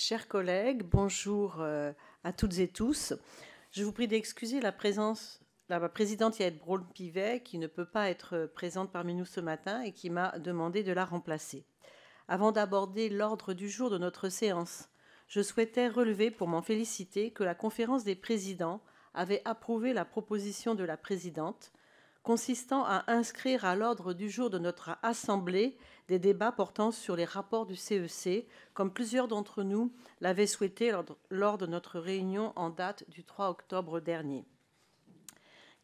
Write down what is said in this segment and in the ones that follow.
Chers collègues, bonjour euh, à toutes et tous. Je vous prie d'excuser la présence la présidente Yael Braun-Pivet qui ne peut pas être présente parmi nous ce matin et qui m'a demandé de la remplacer. Avant d'aborder l'ordre du jour de notre séance, je souhaitais relever pour m'en féliciter que la conférence des présidents avait approuvé la proposition de la présidente consistant à inscrire à l'ordre du jour de notre Assemblée des débats portant sur les rapports du CEC, e comme plusieurs d'entre nous l'avaient souhaité lors de notre réunion en date du 3 octobre dernier.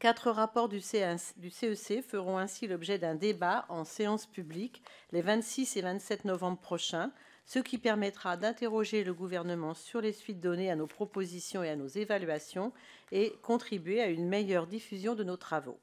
Quatre rapports du CEC e e feront ainsi l'objet d'un débat en séance publique les 26 et 27 novembre prochains, ce qui permettra d'interroger le gouvernement sur les suites données à nos propositions et à nos évaluations et contribuer à une meilleure diffusion de nos travaux.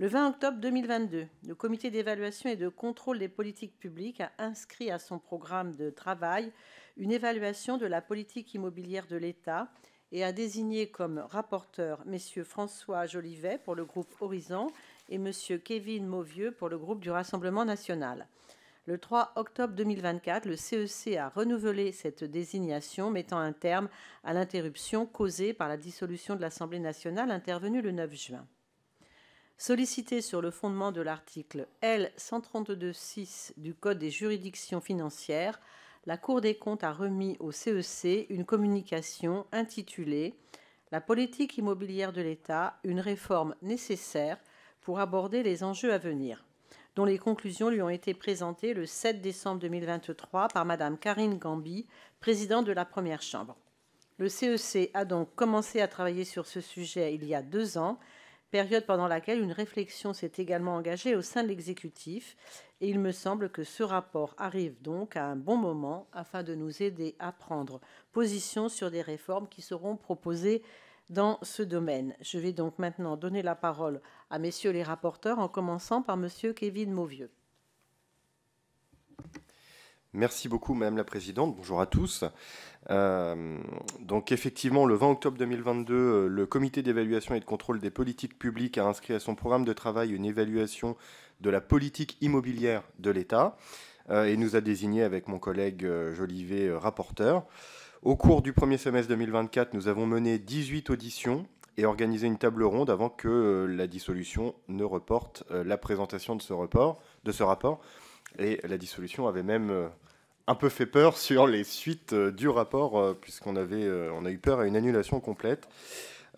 Le 20 octobre 2022, le comité d'évaluation et de contrôle des politiques publiques a inscrit à son programme de travail une évaluation de la politique immobilière de l'État et a désigné comme rapporteurs M. François Jolivet pour le groupe Horizon et monsieur Kevin Mauvieux pour le groupe du Rassemblement national. Le 3 octobre 2024, le CEC e a renouvelé cette désignation, mettant un terme à l'interruption causée par la dissolution de l'Assemblée nationale intervenue le 9 juin sollicité sur le fondement de l'article L132.6 du Code des juridictions financières, la Cour des comptes a remis au CEC e une communication intitulée La politique immobilière de l'État, une réforme nécessaire pour aborder les enjeux à venir, dont les conclusions lui ont été présentées le 7 décembre 2023 par Madame Karine Gambi, présidente de la Première Chambre. Le CEC e a donc commencé à travailler sur ce sujet il y a deux ans période pendant laquelle une réflexion s'est également engagée au sein de l'exécutif. Et il me semble que ce rapport arrive donc à un bon moment afin de nous aider à prendre position sur des réformes qui seront proposées dans ce domaine. Je vais donc maintenant donner la parole à messieurs les rapporteurs en commençant par monsieur Kevin Mauvieux. Merci beaucoup, Madame la Présidente. Bonjour à tous. Euh, donc, effectivement, le 20 octobre 2022, euh, le Comité d'évaluation et de contrôle des politiques publiques a inscrit à son programme de travail une évaluation de la politique immobilière de l'État euh, et nous a désigné avec mon collègue Jolivet rapporteur. Au cours du premier semestre 2024, nous avons mené 18 auditions et organisé une table ronde avant que la dissolution ne reporte la présentation de ce, de ce rapport et la dissolution avait même euh, un peu fait peur sur les suites euh, du rapport, euh, puisqu'on avait, on a eu peur à une annulation complète.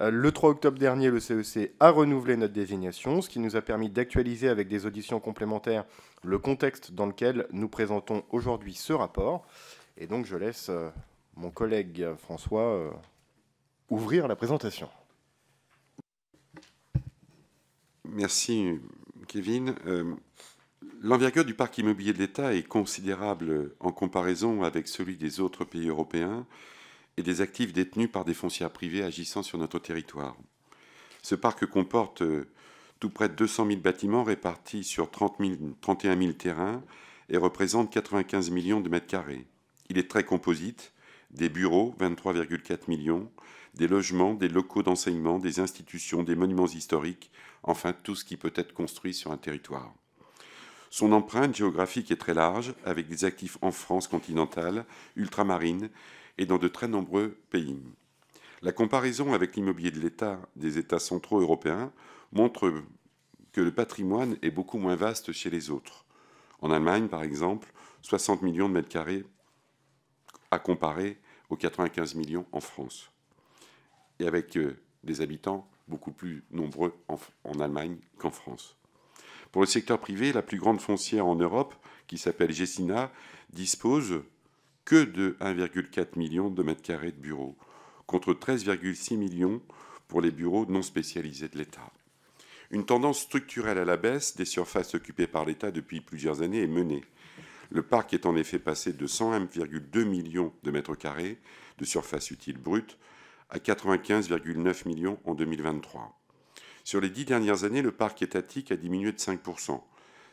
Le 3 octobre dernier, le CEC e a renouvelé notre désignation, ce qui nous a permis d'actualiser avec des auditions complémentaires le contexte dans lequel nous présentons aujourd'hui ce rapport. Et donc je laisse mon collègue François ouvrir la présentation. Merci Kevin. L'envergure du parc immobilier de l'État est considérable en comparaison avec celui des autres pays européens et des actifs détenus par des foncières privées agissant sur notre territoire. Ce parc comporte euh, tout près de 200 000 bâtiments répartis sur 31 000 terrains et représente 95 millions de mètres carrés. Il est très composite, des bureaux, 23,4 millions, des logements, des locaux d'enseignement, des institutions, des monuments historiques, enfin tout ce qui peut être construit sur un territoire. Son empreinte géographique est très large, avec des actifs en France continentale, ultramarine et dans de très nombreux pays. La comparaison avec l'immobilier de l'État des États centraux européens montre que le patrimoine est beaucoup moins vaste chez les autres. En Allemagne, par exemple, 60 millions de mètres carrés à comparer aux 95 millions en France. Et avec euh, des habitants beaucoup plus nombreux en, en Allemagne qu'en France. Pour le secteur privé, la plus grande foncière en Europe, qui s'appelle Gessina, dispose que de 1,4 million de mètres carrés de bureaux, contre 13,6 millions pour les bureaux non spécialisés de l'État. Une tendance structurelle à la baisse des surfaces occupées par l'État depuis plusieurs années est menée. Le parc est en effet passé de 101,2 millions de mètres carrés de surface utile brute à 95,9 millions en 2023. Sur les dix dernières années, le parc étatique a diminué de 5%.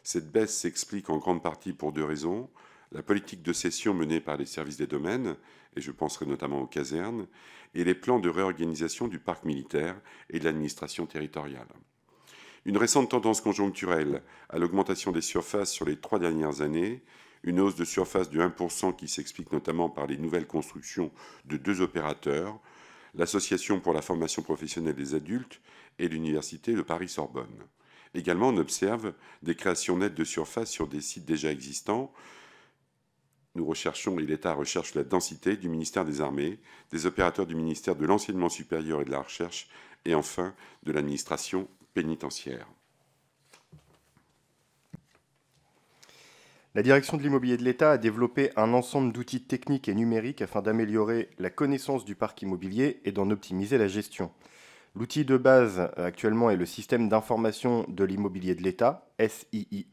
Cette baisse s'explique en grande partie pour deux raisons. La politique de cession menée par les services des domaines, et je penserai notamment aux casernes, et les plans de réorganisation du parc militaire et de l'administration territoriale. Une récente tendance conjoncturelle à l'augmentation des surfaces sur les trois dernières années, une hausse de surface de 1% qui s'explique notamment par les nouvelles constructions de deux opérateurs, l'Association pour la formation professionnelle des adultes et l'université de Paris-Sorbonne. Également, on observe des créations nettes de surface sur des sites déjà existants. Nous recherchons, et l'État recherche la densité du ministère des Armées, des opérateurs du ministère de l'Enseignement supérieur et de la Recherche, et enfin de l'administration pénitentiaire. La direction de l'immobilier de l'État a développé un ensemble d'outils techniques et numériques afin d'améliorer la connaissance du parc immobilier et d'en optimiser la gestion. L'outil de base euh, actuellement est le système d'information de l'immobilier de l'État, SIIE,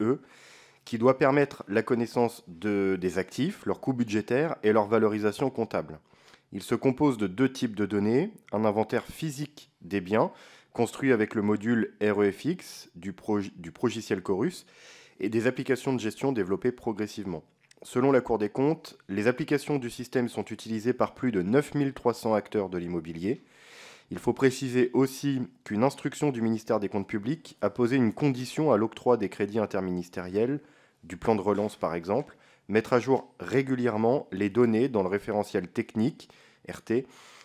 qui doit permettre la connaissance des actifs, leurs coûts budgétaires et leur valorisation comptable. Il se compose de deux types de données, un inventaire physique des biens, construit avec le module REFX du, du progiciel Chorus, et des applications de gestion développées progressivement. Selon la Cour des comptes, les applications du système sont utilisées par plus de 9300 acteurs de l'immobilier, il faut préciser aussi qu'une instruction du ministère des Comptes publics a posé une condition à l'octroi des crédits interministériels, du plan de relance par exemple, mettre à jour régulièrement les données dans le référentiel technique, RT,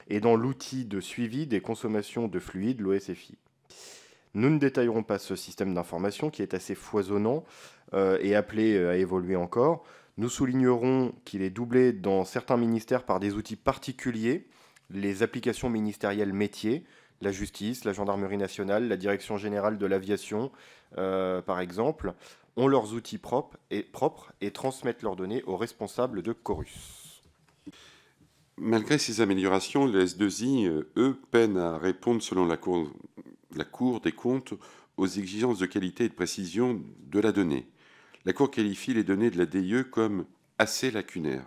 et dans l'outil de suivi des consommations de fluides, l'OSFI. Nous ne détaillerons pas ce système d'information qui est assez foisonnant euh, et appelé euh, à évoluer encore. Nous soulignerons qu'il est doublé dans certains ministères par des outils particuliers les applications ministérielles métiers, la justice, la gendarmerie nationale, la direction générale de l'aviation, euh, par exemple, ont leurs outils propres et, propres et transmettent leurs données aux responsables de Chorus. Malgré ces améliorations, les S2I, euh, eux, peinent à répondre, selon la Cour, la cour des comptes, aux exigences de qualité et de précision de la donnée. La Cour qualifie les données de la DIE comme assez lacunaires.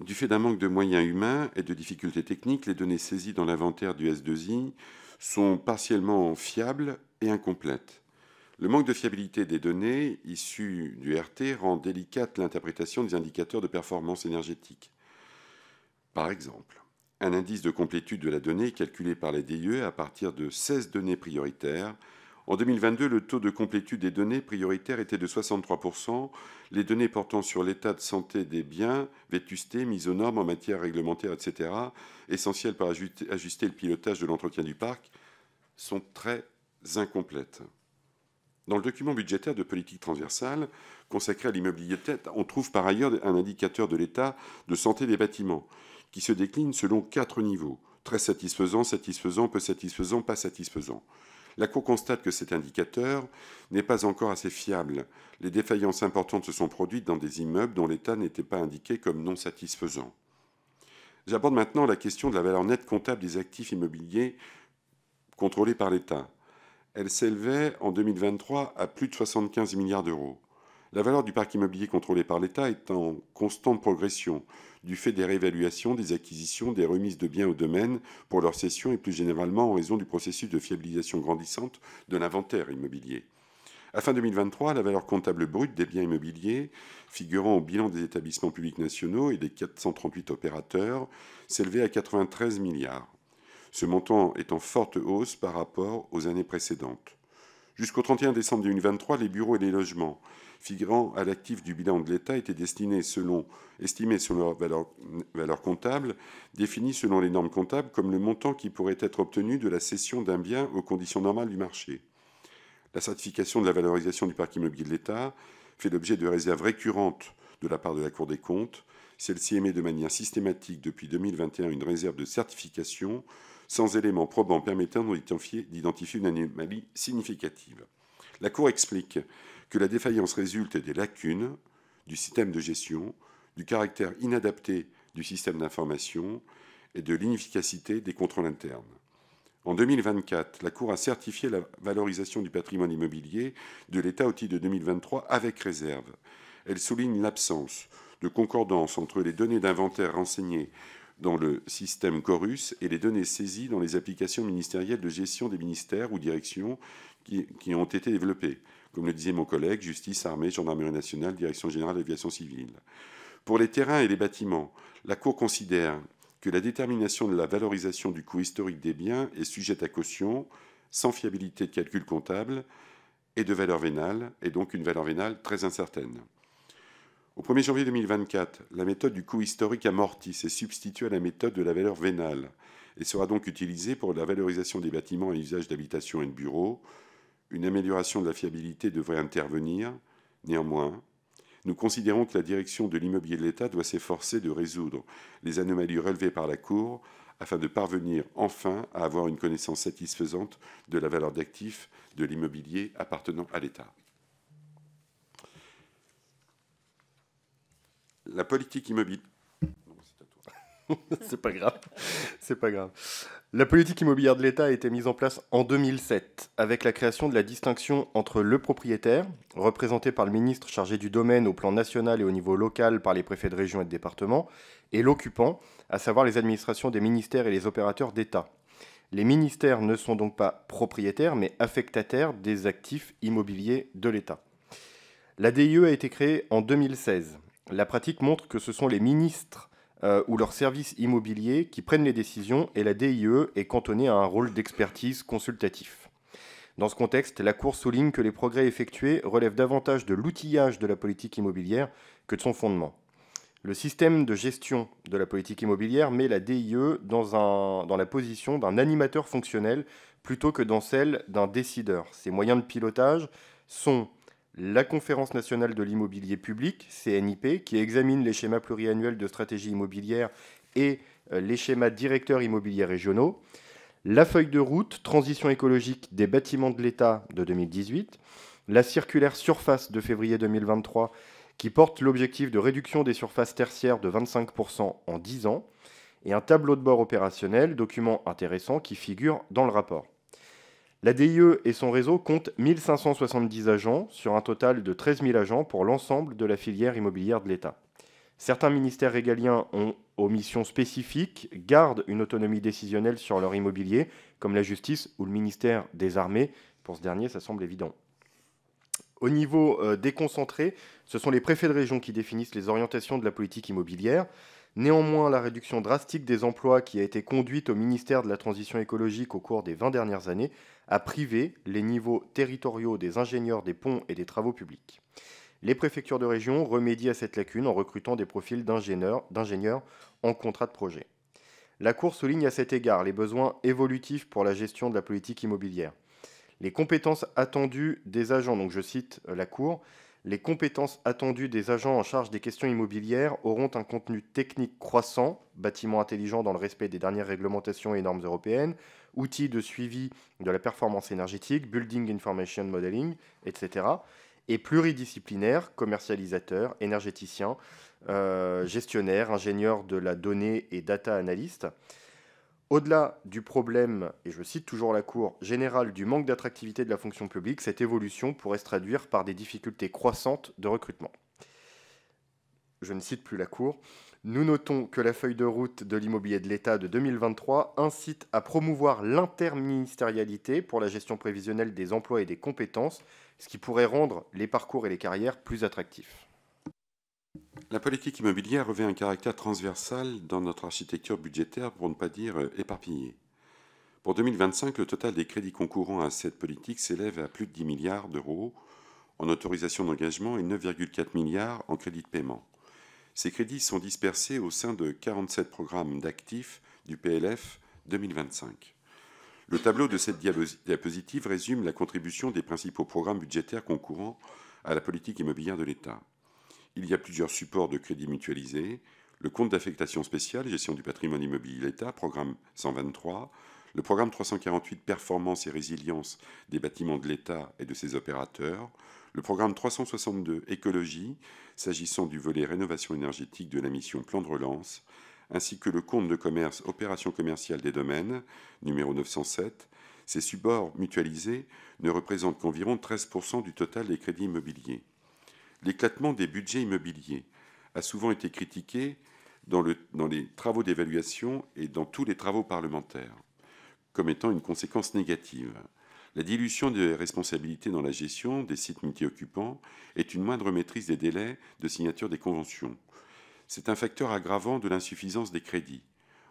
Du fait d'un manque de moyens humains et de difficultés techniques, les données saisies dans l'inventaire du S2I sont partiellement fiables et incomplètes. Le manque de fiabilité des données issues du RT rend délicate l'interprétation des indicateurs de performance énergétique. Par exemple, un indice de complétude de la donnée calculé par les DIE à partir de 16 données prioritaires en 2022, le taux de complétude des données prioritaires était de 63%. Les données portant sur l'état de santé des biens, vétusté, mise aux normes en matière réglementaire, etc., essentielles pour ajuster le pilotage de l'entretien du parc, sont très incomplètes. Dans le document budgétaire de politique transversale consacré à l'immobilier tête, on trouve par ailleurs un indicateur de l'état de santé des bâtiments, qui se décline selon quatre niveaux très satisfaisant, satisfaisant, peu satisfaisant, pas satisfaisant. La Cour constate que cet indicateur n'est pas encore assez fiable. Les défaillances importantes se sont produites dans des immeubles dont l'état n'était pas indiqué comme non satisfaisant. J'aborde maintenant la question de la valeur nette comptable des actifs immobiliers contrôlés par l'État. Elle s'élevait en 2023 à plus de 75 milliards d'euros. La valeur du parc immobilier contrôlé par l'État est en constante progression, du fait des réévaluations, des acquisitions, des remises de biens au domaine pour leur cession et plus généralement en raison du processus de fiabilisation grandissante de l'inventaire immobilier. À fin 2023, la valeur comptable brute des biens immobiliers figurant au bilan des établissements publics nationaux et des 438 opérateurs s'élevait à 93 milliards. Ce montant est en forte hausse par rapport aux années précédentes. Jusqu'au 31 décembre 2023, les bureaux et les logements figurant à l'actif du bilan de l'État était destiné selon, estimé selon leur valeur, valeur comptable, définie selon les normes comptables comme le montant qui pourrait être obtenu de la cession d'un bien aux conditions normales du marché. La certification de la valorisation du parc immobilier de l'État fait l'objet de réserves récurrentes de la part de la Cour des comptes. Celle-ci émet de manière systématique depuis 2021 une réserve de certification sans éléments probants permettant d'identifier une anomalie significative. La Cour explique que la défaillance résulte des lacunes du système de gestion, du caractère inadapté du système d'information et de l'inefficacité des contrôles internes. En 2024, la Cour a certifié la valorisation du patrimoine immobilier de l'État au titre de 2023 avec réserve. Elle souligne l'absence de concordance entre les données d'inventaire renseignées dans le système Corus et les données saisies dans les applications ministérielles de gestion des ministères ou directions qui ont été développées comme le disait mon collègue, justice, armée, gendarmerie nationale, direction générale d'aviation civile. Pour les terrains et les bâtiments, la Cour considère que la détermination de la valorisation du coût historique des biens est sujette à caution, sans fiabilité de calcul comptable et de valeur vénale, et donc une valeur vénale très incertaine. Au 1er janvier 2024, la méthode du coût historique amorti s'est substituée à la méthode de la valeur vénale et sera donc utilisée pour la valorisation des bâtiments à usage d'habitation et de bureaux, une amélioration de la fiabilité devrait intervenir. Néanmoins, nous considérons que la direction de l'immobilier de l'État doit s'efforcer de résoudre les anomalies relevées par la Cour afin de parvenir enfin à avoir une connaissance satisfaisante de la valeur d'actifs de l'immobilier appartenant à l'État. La politique immobilière c'est pas grave. C'est pas grave. La politique immobilière de l'État a été mise en place en 2007 avec la création de la distinction entre le propriétaire, représenté par le ministre chargé du domaine au plan national et au niveau local par les préfets de région et de département, et l'occupant, à savoir les administrations des ministères et les opérateurs d'État. Les ministères ne sont donc pas propriétaires mais affectataires des actifs immobiliers de l'État. La DIE a été créée en 2016. La pratique montre que ce sont les ministres euh, ou leurs services immobiliers qui prennent les décisions et la DIE est cantonnée à un rôle d'expertise consultatif. Dans ce contexte, la Cour souligne que les progrès effectués relèvent davantage de l'outillage de la politique immobilière que de son fondement. Le système de gestion de la politique immobilière met la DIE dans la position d'un animateur fonctionnel plutôt que dans celle d'un décideur. Ses moyens de pilotage sont la Conférence nationale de l'immobilier public, CNIP, qui examine les schémas pluriannuels de stratégie immobilière et euh, les schémas directeurs immobiliers régionaux, la feuille de route Transition écologique des bâtiments de l'État de 2018, la circulaire surface de février 2023 qui porte l'objectif de réduction des surfaces tertiaires de 25% en 10 ans, et un tableau de bord opérationnel, document intéressant qui figure dans le rapport. La DIE et son réseau comptent 1570 agents sur un total de 13 000 agents pour l'ensemble de la filière immobilière de l'État. Certains ministères régaliens ont, aux missions spécifiques, gardent une autonomie décisionnelle sur leur immobilier, comme la justice ou le ministère des Armées. Pour ce dernier, ça semble évident. Au niveau euh, déconcentré, ce sont les préfets de région qui définissent les orientations de la politique immobilière. Néanmoins, la réduction drastique des emplois qui a été conduite au ministère de la Transition écologique au cours des 20 dernières années à priver les niveaux territoriaux des ingénieurs des ponts et des travaux publics. Les préfectures de région remédient à cette lacune en recrutant des profils d'ingénieurs en contrat de projet. La Cour souligne à cet égard les besoins évolutifs pour la gestion de la politique immobilière. Les compétences attendues des agents, donc je cite euh, la Cour, les compétences attendues des agents en charge des questions immobilières auront un contenu technique croissant, bâtiment intelligent dans le respect des dernières réglementations et normes européennes, outils de suivi de la performance énergétique, building information modeling, etc. Et pluridisciplinaire, commercialisateur, énergéticien, euh, gestionnaire, ingénieur de la donnée et data analyst. Au-delà du problème, et je cite toujours la Cour, générale du manque d'attractivité de la fonction publique, cette évolution pourrait se traduire par des difficultés croissantes de recrutement. Je ne cite plus la Cour. Nous notons que la feuille de route de l'immobilier de l'État de 2023 incite à promouvoir l'interministérialité pour la gestion prévisionnelle des emplois et des compétences, ce qui pourrait rendre les parcours et les carrières plus attractifs. La politique immobilière revêt un caractère transversal dans notre architecture budgétaire, pour ne pas dire éparpillée. Pour 2025, le total des crédits concourants à cette politique s'élève à plus de 10 milliards d'euros en autorisation d'engagement et 9,4 milliards en crédits de paiement. Ces crédits sont dispersés au sein de 47 programmes d'actifs du PLF 2025. Le tableau de cette diapositive résume la contribution des principaux programmes budgétaires concourant à la politique immobilière de l'État. Il y a plusieurs supports de crédits mutualisés, le compte d'affectation spéciale, gestion du patrimoine immobilier de l'État, programme 123, le programme 348, performance et résilience des bâtiments de l'État et de ses opérateurs, le programme 362 Écologie, s'agissant du volet rénovation énergétique de la mission Plan de relance, ainsi que le compte de commerce Opération commerciale des domaines, numéro 907, ces supports mutualisés ne représentent qu'environ 13% du total des crédits immobiliers. L'éclatement des budgets immobiliers a souvent été critiqué dans les travaux d'évaluation et dans tous les travaux parlementaires, comme étant une conséquence négative. La dilution des responsabilités dans la gestion des sites multi-occupants est une moindre maîtrise des délais de signature des conventions. C'est un facteur aggravant de l'insuffisance des crédits.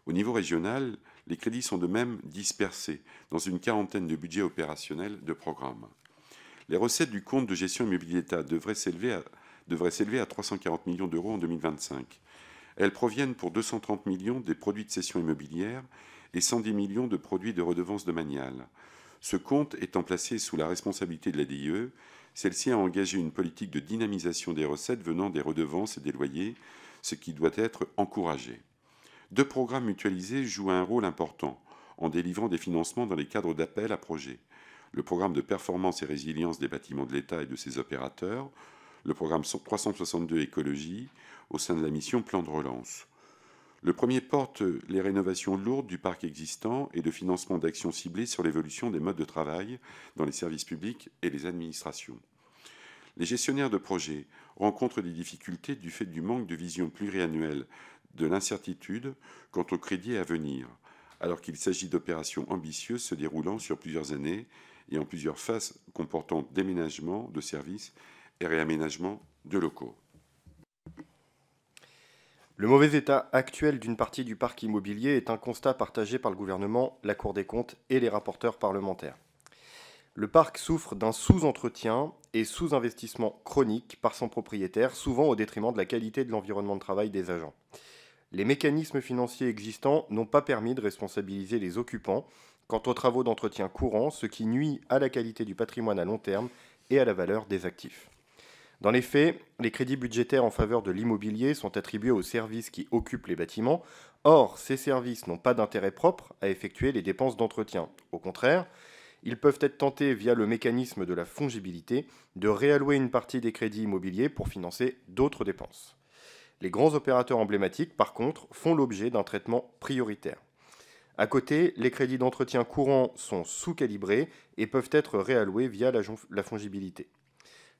Au niveau régional, les crédits sont de même dispersés dans une quarantaine de budgets opérationnels de programmes. Les recettes du compte de gestion immobilier d'État devraient s'élever à, 340 millions d'euros en 2025. Elles proviennent pour 230 millions des produits de cession immobilière et 110 millions de produits de redevances de maniales. Ce compte étant placé sous la responsabilité de la DIE, celle-ci a engagé une politique de dynamisation des recettes venant des redevances et des loyers, ce qui doit être encouragé. Deux programmes mutualisés jouent un rôle important en délivrant des financements dans les cadres d'appels à projets. Le programme de performance et résilience des bâtiments de l'État et de ses opérateurs, le programme 362 écologie au sein de la mission plan de relance. Le premier porte les rénovations lourdes du parc existant et de financement d'actions ciblées sur l'évolution des modes de travail dans les services publics et les administrations. Les gestionnaires de projets rencontrent des difficultés du fait du manque de vision pluriannuelle, de l'incertitude quant au crédit à venir, alors qu'il s'agit d'opérations ambitieuses se déroulant sur plusieurs années et en plusieurs phases comportant déménagement de services et réaménagement de locaux. Le mauvais état actuel d'une partie du parc immobilier est un constat partagé par le gouvernement, la Cour des comptes et les rapporteurs parlementaires. Le parc souffre d'un sous-entretien et sous-investissement chronique par son propriétaire, souvent au détriment de la qualité de l'environnement de travail des agents. Les mécanismes financiers existants n'ont pas permis de responsabiliser les occupants quant aux travaux d'entretien courants, ce qui nuit à la qualité du patrimoine à long terme et à la valeur des actifs. Dans les faits, les crédits budgétaires en faveur de l'immobilier sont attribués aux services qui occupent les bâtiments. Or, ces services n'ont pas d'intérêt propre à effectuer les dépenses d'entretien. Au contraire, ils peuvent être tentés via le mécanisme de la fongibilité de réallouer une partie des crédits immobiliers pour financer d'autres dépenses. Les grands opérateurs emblématiques, par contre, font l'objet d'un traitement prioritaire. À côté, les crédits d'entretien courants sont sous-calibrés et peuvent être réalloués via la, fongibilité.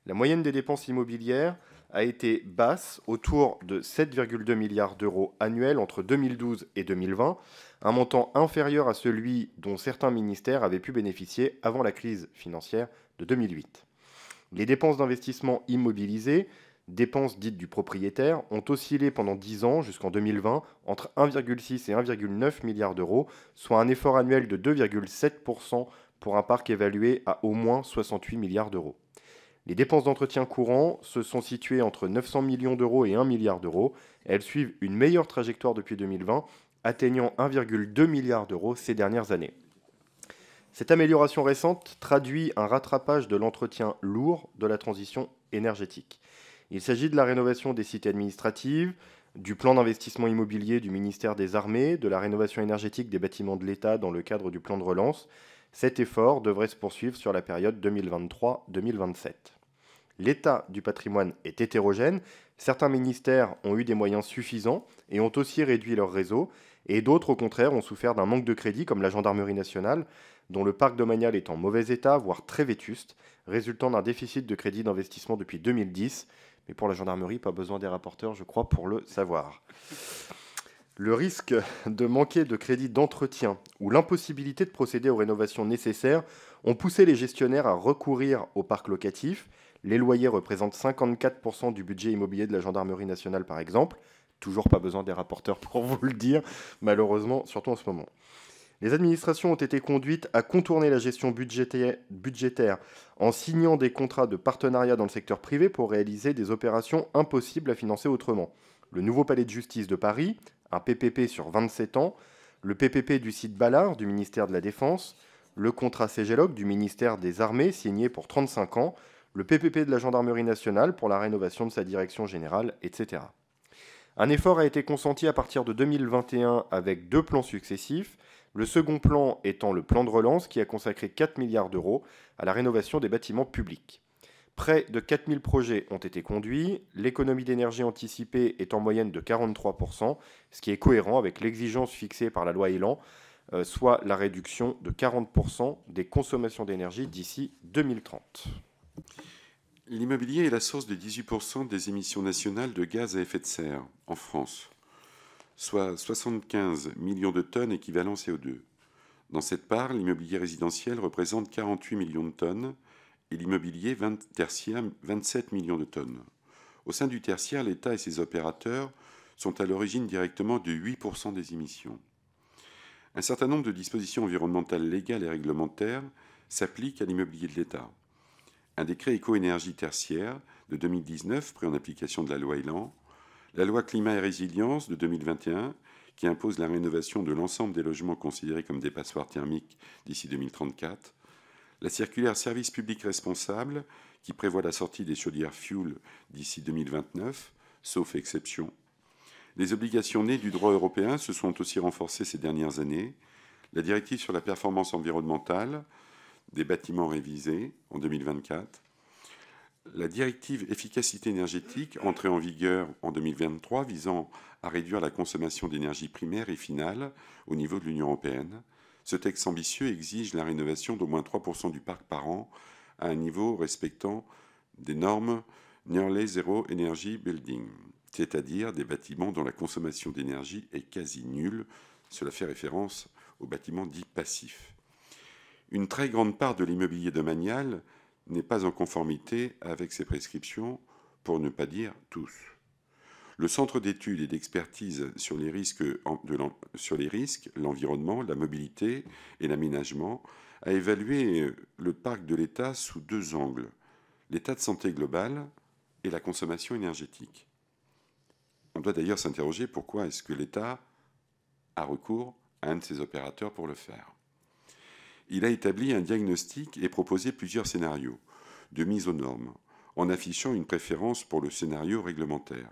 La moyenne des dépenses immobilières a été basse, autour de 7,2 milliards d'euros annuels entre 2012 et 2020, un montant inférieur à celui dont certains ministères avaient pu bénéficier avant la crise financière de 2008. Les dépenses d'investissement immobilisées, dépenses dites du propriétaire, ont oscillé pendant 10 ans jusqu'en 2020 entre 1,6 et 1,9 milliards d'euros, soit un effort annuel de 2,7% pour un parc évalué à au moins 68 milliards d'euros. Les dépenses d'entretien courant se sont situées entre 900 millions d'euros et 1 milliard d'euros. Elles suivent une meilleure trajectoire depuis 2020, atteignant 1,2 milliard d'euros ces dernières années. Cette amélioration récente traduit un rattrapage de l'entretien lourd de la transition énergétique. Il s'agit de la rénovation des cités administratives, du plan d'investissement immobilier du ministère des Armées, de la rénovation énergétique des bâtiments de l'État dans le cadre du plan de relance, cet effort devrait se poursuivre sur la période 2023-2027. L'état du patrimoine est hétérogène, certains ministères ont eu des moyens suffisants et ont aussi réduit leur réseau, et d'autres au contraire ont souffert d'un manque de crédit comme la gendarmerie nationale, dont le parc domanial est en mauvais état, voire très vétuste, résultant d'un déficit de crédit d'investissement depuis 2010. Mais pour la gendarmerie, pas besoin des rapporteurs, je crois, pour le savoir. Le risque de manquer de crédit d'entretien ou l'impossibilité de procéder aux rénovations nécessaires ont poussé les gestionnaires à recourir au parc locatif. Les loyers représentent 54% du budget immobilier de la gendarmerie nationale par exemple. Toujours pas besoin des rapporteurs pour vous le dire, malheureusement, surtout en ce moment. Les administrations ont été conduites à contourner la gestion budgétaire en signant des contrats de partenariat dans le secteur privé pour réaliser des opérations impossibles à financer autrement. Le nouveau palais de justice de Paris, un PPP sur 27 ans, le PPP du site Ballard du ministère de la Défense, le contrat Cegelog du ministère des Armées signé pour 35 ans, le PPP de la Gendarmerie nationale pour la rénovation de sa direction générale, etc. Un effort a été consenti à partir de 2021 avec deux plans successifs, le second plan étant le plan de relance qui a consacré 4 milliards d'euros à la rénovation des bâtiments publics. Près de 4000 projets ont été conduits, l'économie d'énergie anticipée est en moyenne de 43%, ce qui est cohérent avec l'exigence fixée par la loi Elan, euh, soit la réduction de 40% des consommations d'énergie d'ici 2030. L'immobilier est la source de 18% des émissions nationales de gaz à effet de serre en France, soit 75 millions de tonnes équivalent CO2. Dans cette part, l'immobilier résidentiel représente 48 millions de tonnes, et l'immobilier tertiaire 27 millions de tonnes. Au sein du tertiaire, l'État et ses opérateurs sont à l'origine directement de 8% des émissions. Un certain nombre de dispositions environnementales légales et réglementaires s'appliquent à l'immobilier de l'État. Un décret éco-énergie tertiaire de 2019, pris en application de la loi Elan, la loi climat et résilience de 2021, qui impose la rénovation de l'ensemble des logements considérés comme des passoires thermiques d'ici 2034, la circulaire Service public responsable, qui prévoit la sortie des chaudières fuel d'ici 2029, sauf exception. Les obligations nées du droit européen se sont aussi renforcées ces dernières années. La directive sur la performance environnementale des bâtiments révisés en 2024, la directive efficacité énergétique, entrée en vigueur en 2023, visant à réduire la consommation d'énergie primaire et finale au niveau de l'Union européenne, ce texte ambitieux exige la rénovation d'au moins 3% du parc par an à un niveau respectant des normes Nearly Zero Energy Building, c'est-à-dire des bâtiments dont la consommation d'énergie est quasi nulle. Cela fait référence aux bâtiments dits passifs. Une très grande part de l'immobilier domanial n'est pas en conformité avec ces prescriptions, pour ne pas dire tous. Le Centre d'études et d'expertise sur les risques, l'environnement, la mobilité et l'aménagement a évalué le parc de l'État sous deux angles, l'état de santé global et la consommation énergétique. On doit d'ailleurs s'interroger pourquoi est-ce que l'État a recours à un de ses opérateurs pour le faire. Il a établi un diagnostic et proposé plusieurs scénarios de mise aux normes, en affichant une préférence pour le scénario réglementaire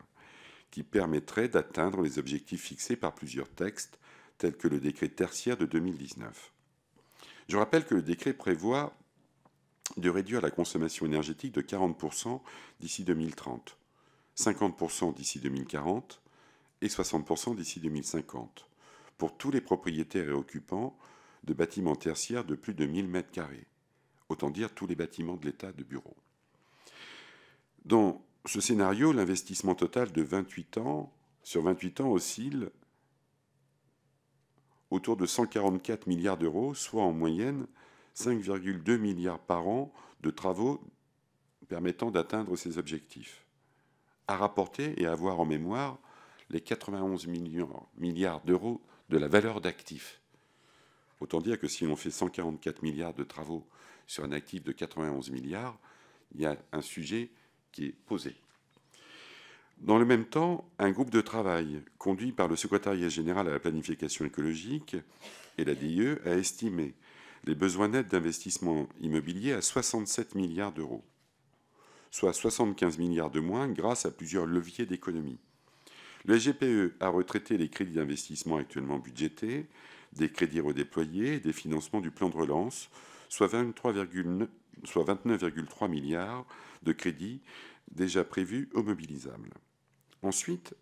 qui permettrait d'atteindre les objectifs fixés par plusieurs textes, tels que le décret tertiaire de 2019. Je rappelle que le décret prévoit de réduire la consommation énergétique de 40% d'ici 2030, 50% d'ici 2040 et 60% d'ici 2050, pour tous les propriétaires et occupants de bâtiments tertiaires de plus de 1000 m2, autant dire tous les bâtiments de l'État de bureaux dont ce scénario, l'investissement total de 28 ans, sur 28 ans oscille autour de 144 milliards d'euros, soit en moyenne 5,2 milliards par an de travaux permettant d'atteindre ces objectifs. À rapporter et à avoir en mémoire les 91 milliards d'euros de la valeur d'actifs. Autant dire que si on fait 144 milliards de travaux sur un actif de 91 milliards, il y a un sujet qui est posée. Dans le même temps, un groupe de travail conduit par le Secrétariat général à la planification écologique et la DIE a estimé les besoins nets d'investissement immobilier à 67 milliards d'euros, soit 75 milliards de moins grâce à plusieurs leviers d'économie. Le GPE a retraité les crédits d'investissement actuellement budgétés, des crédits redéployés des financements du plan de relance, soit 23,9 soit 29,3 milliards de crédits déjà prévus au mobilisables. Ensuite,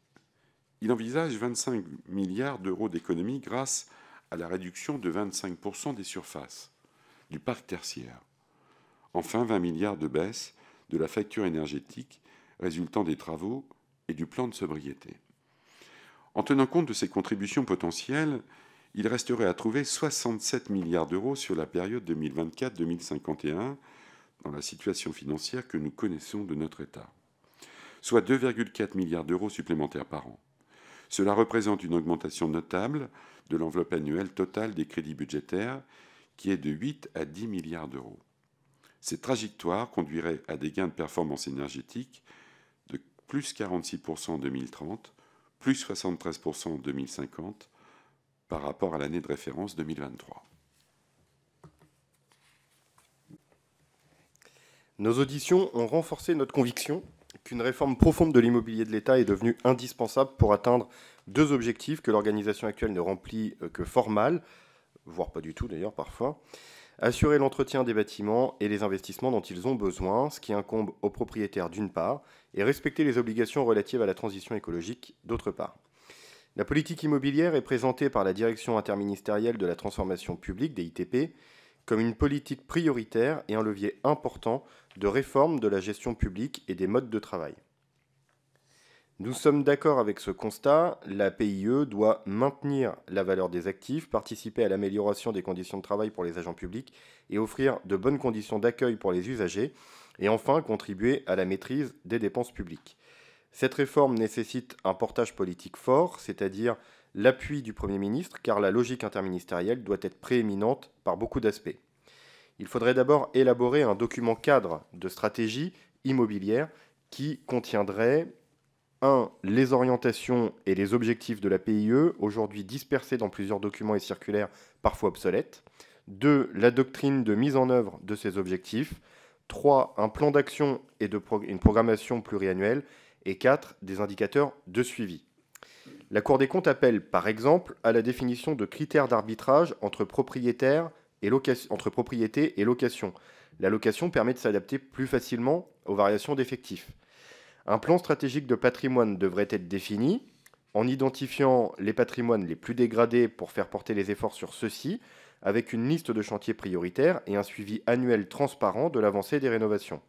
il envisage 25 milliards d'euros d'économies grâce à la réduction de 25% des surfaces du parc tertiaire. Enfin, 20 milliards de baisse de la facture énergétique résultant des travaux et du plan de sobriété. En tenant compte de ces contributions potentielles, il resterait à trouver 67 milliards d'euros sur la période 2024-2051 dans la situation financière que nous connaissons de notre État, soit 2,4 milliards d'euros supplémentaires par an. Cela représente une augmentation notable de l'enveloppe annuelle totale des crédits budgétaires, qui est de 8 à 10 milliards d'euros. Ces trajectoires conduiraient à des gains de performance énergétique de plus 46% en 2030, plus 73% en 2050 par rapport à l'année de référence 2023. Nos auditions ont renforcé notre conviction qu'une réforme profonde de l'immobilier de l'État est devenue indispensable pour atteindre deux objectifs que l'organisation actuelle ne remplit euh, que fort voire pas du tout d'ailleurs parfois, assurer l'entretien des bâtiments et les investissements dont ils ont besoin, ce qui incombe aux propriétaires d'une part, et respecter les obligations relatives à la transition écologique d'autre part. La politique immobilière est présentée par la Direction interministérielle de la transformation publique, des ITP, comme une politique prioritaire et un levier important de réforme de la gestion publique et des modes de travail. Nous sommes d'accord avec ce constat, la PIE doit maintenir la valeur des actifs, participer à l'amélioration des conditions de travail pour les agents publics et offrir de bonnes conditions d'accueil pour les usagers, et enfin contribuer à la maîtrise des dépenses publiques. Cette réforme nécessite un portage politique fort, c'est-à-dire l'appui du Premier ministre, car la logique interministérielle doit être prééminente par beaucoup d'aspects. Il faudrait d'abord élaborer un document cadre de stratégie immobilière qui contiendrait 1. Les orientations et les objectifs de la PIE, aujourd'hui dispersés dans plusieurs documents et circulaires parfois obsolètes. 2. La doctrine de mise en œuvre de ces objectifs. 3. Un plan d'action et de une programmation pluriannuelle et 4. Des indicateurs de suivi. La Cour des comptes appelle, par exemple, à la définition de critères d'arbitrage entre, entre propriété et location. La location permet de s'adapter plus facilement aux variations d'effectifs. Un plan stratégique de patrimoine devrait être défini en identifiant les patrimoines les plus dégradés pour faire porter les efforts sur ceux-ci, avec une liste de chantiers prioritaires et un suivi annuel transparent de l'avancée des rénovations.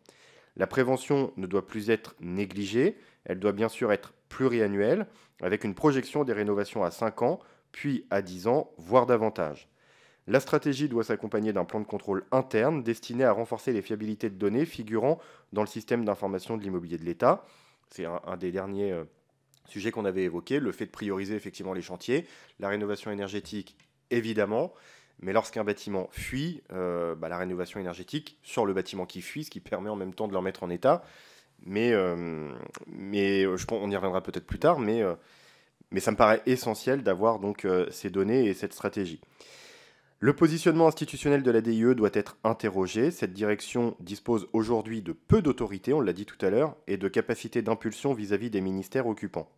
La prévention ne doit plus être négligée, elle doit bien sûr être pluriannuelle, avec une projection des rénovations à 5 ans, puis à 10 ans, voire davantage. La stratégie doit s'accompagner d'un plan de contrôle interne destiné à renforcer les fiabilités de données figurant dans le système d'information de l'immobilier de l'État. C'est un, des derniers euh, sujets qu'on avait évoqués, le fait de prioriser effectivement les chantiers, la rénovation énergétique, évidemment. Mais lorsqu'un bâtiment fuit, euh, bah, la rénovation énergétique sur le bâtiment qui fuit, ce qui permet en même temps de le remettre en état. Mais, euh, mais euh, je on y reviendra peut-être plus tard, mais, euh, ça me paraît essentiel d'avoir donc ces données et cette stratégie. Le positionnement institutionnel de la DIE doit être interrogé. Cette direction dispose aujourd'hui de peu d'autorité, on l'a dit tout à l'heure, et de capacité d'impulsion vis-à-vis des ministères occupants.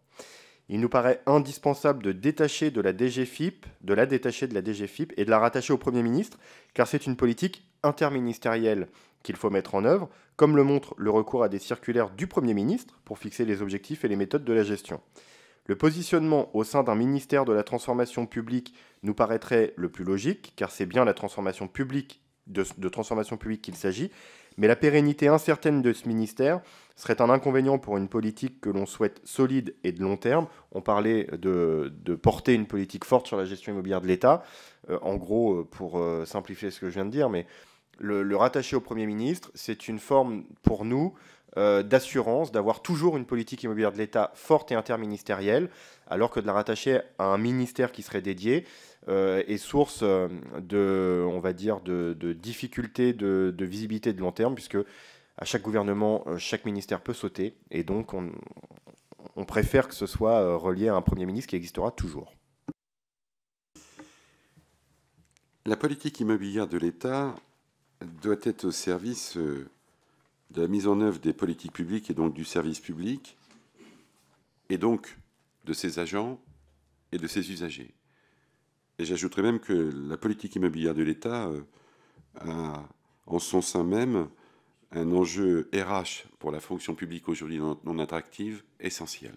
Il nous paraît indispensable de détacher de la DGFIP, de la détacher de la DGFIP et de la rattacher au Premier ministre, car c'est une politique interministérielle qu'il faut mettre en œuvre, comme le montre le recours à des circulaires du Premier ministre pour fixer les objectifs et les méthodes de la gestion. Le positionnement au sein d'un ministère de la transformation publique nous paraîtrait le plus logique, car c'est bien la transformation publique de, transformation publique qu'il s'agit, mais la pérennité incertaine de ce ministère serait un inconvénient pour une politique que l'on souhaite solide et de long terme. On parlait de, porter une politique forte sur la gestion immobilière de l'État, euh, en gros, euh, pour euh, simplifier ce que je viens de dire, mais le, rattacher au Premier ministre, c'est une forme pour nous euh, d'assurance d'avoir toujours une politique immobilière de l'État forte et interministérielle, alors que de la rattacher à un ministère qui serait dédié euh, est source euh, de, on va dire, de, difficultés de, visibilité de long terme, puisque à chaque gouvernement, chaque ministère peut sauter, et donc on préfère que ce soit relié à un Premier ministre qui existera toujours. La politique immobilière de l'État doit être au service euh, de la mise en œuvre des politiques publiques et donc du service public, et donc de ses agents et de ses usagers. Et j'ajouterai même que la politique immobilière de l'État euh, a en son sein même un enjeu RH pour la fonction publique aujourd'hui non, non attractive essentiel.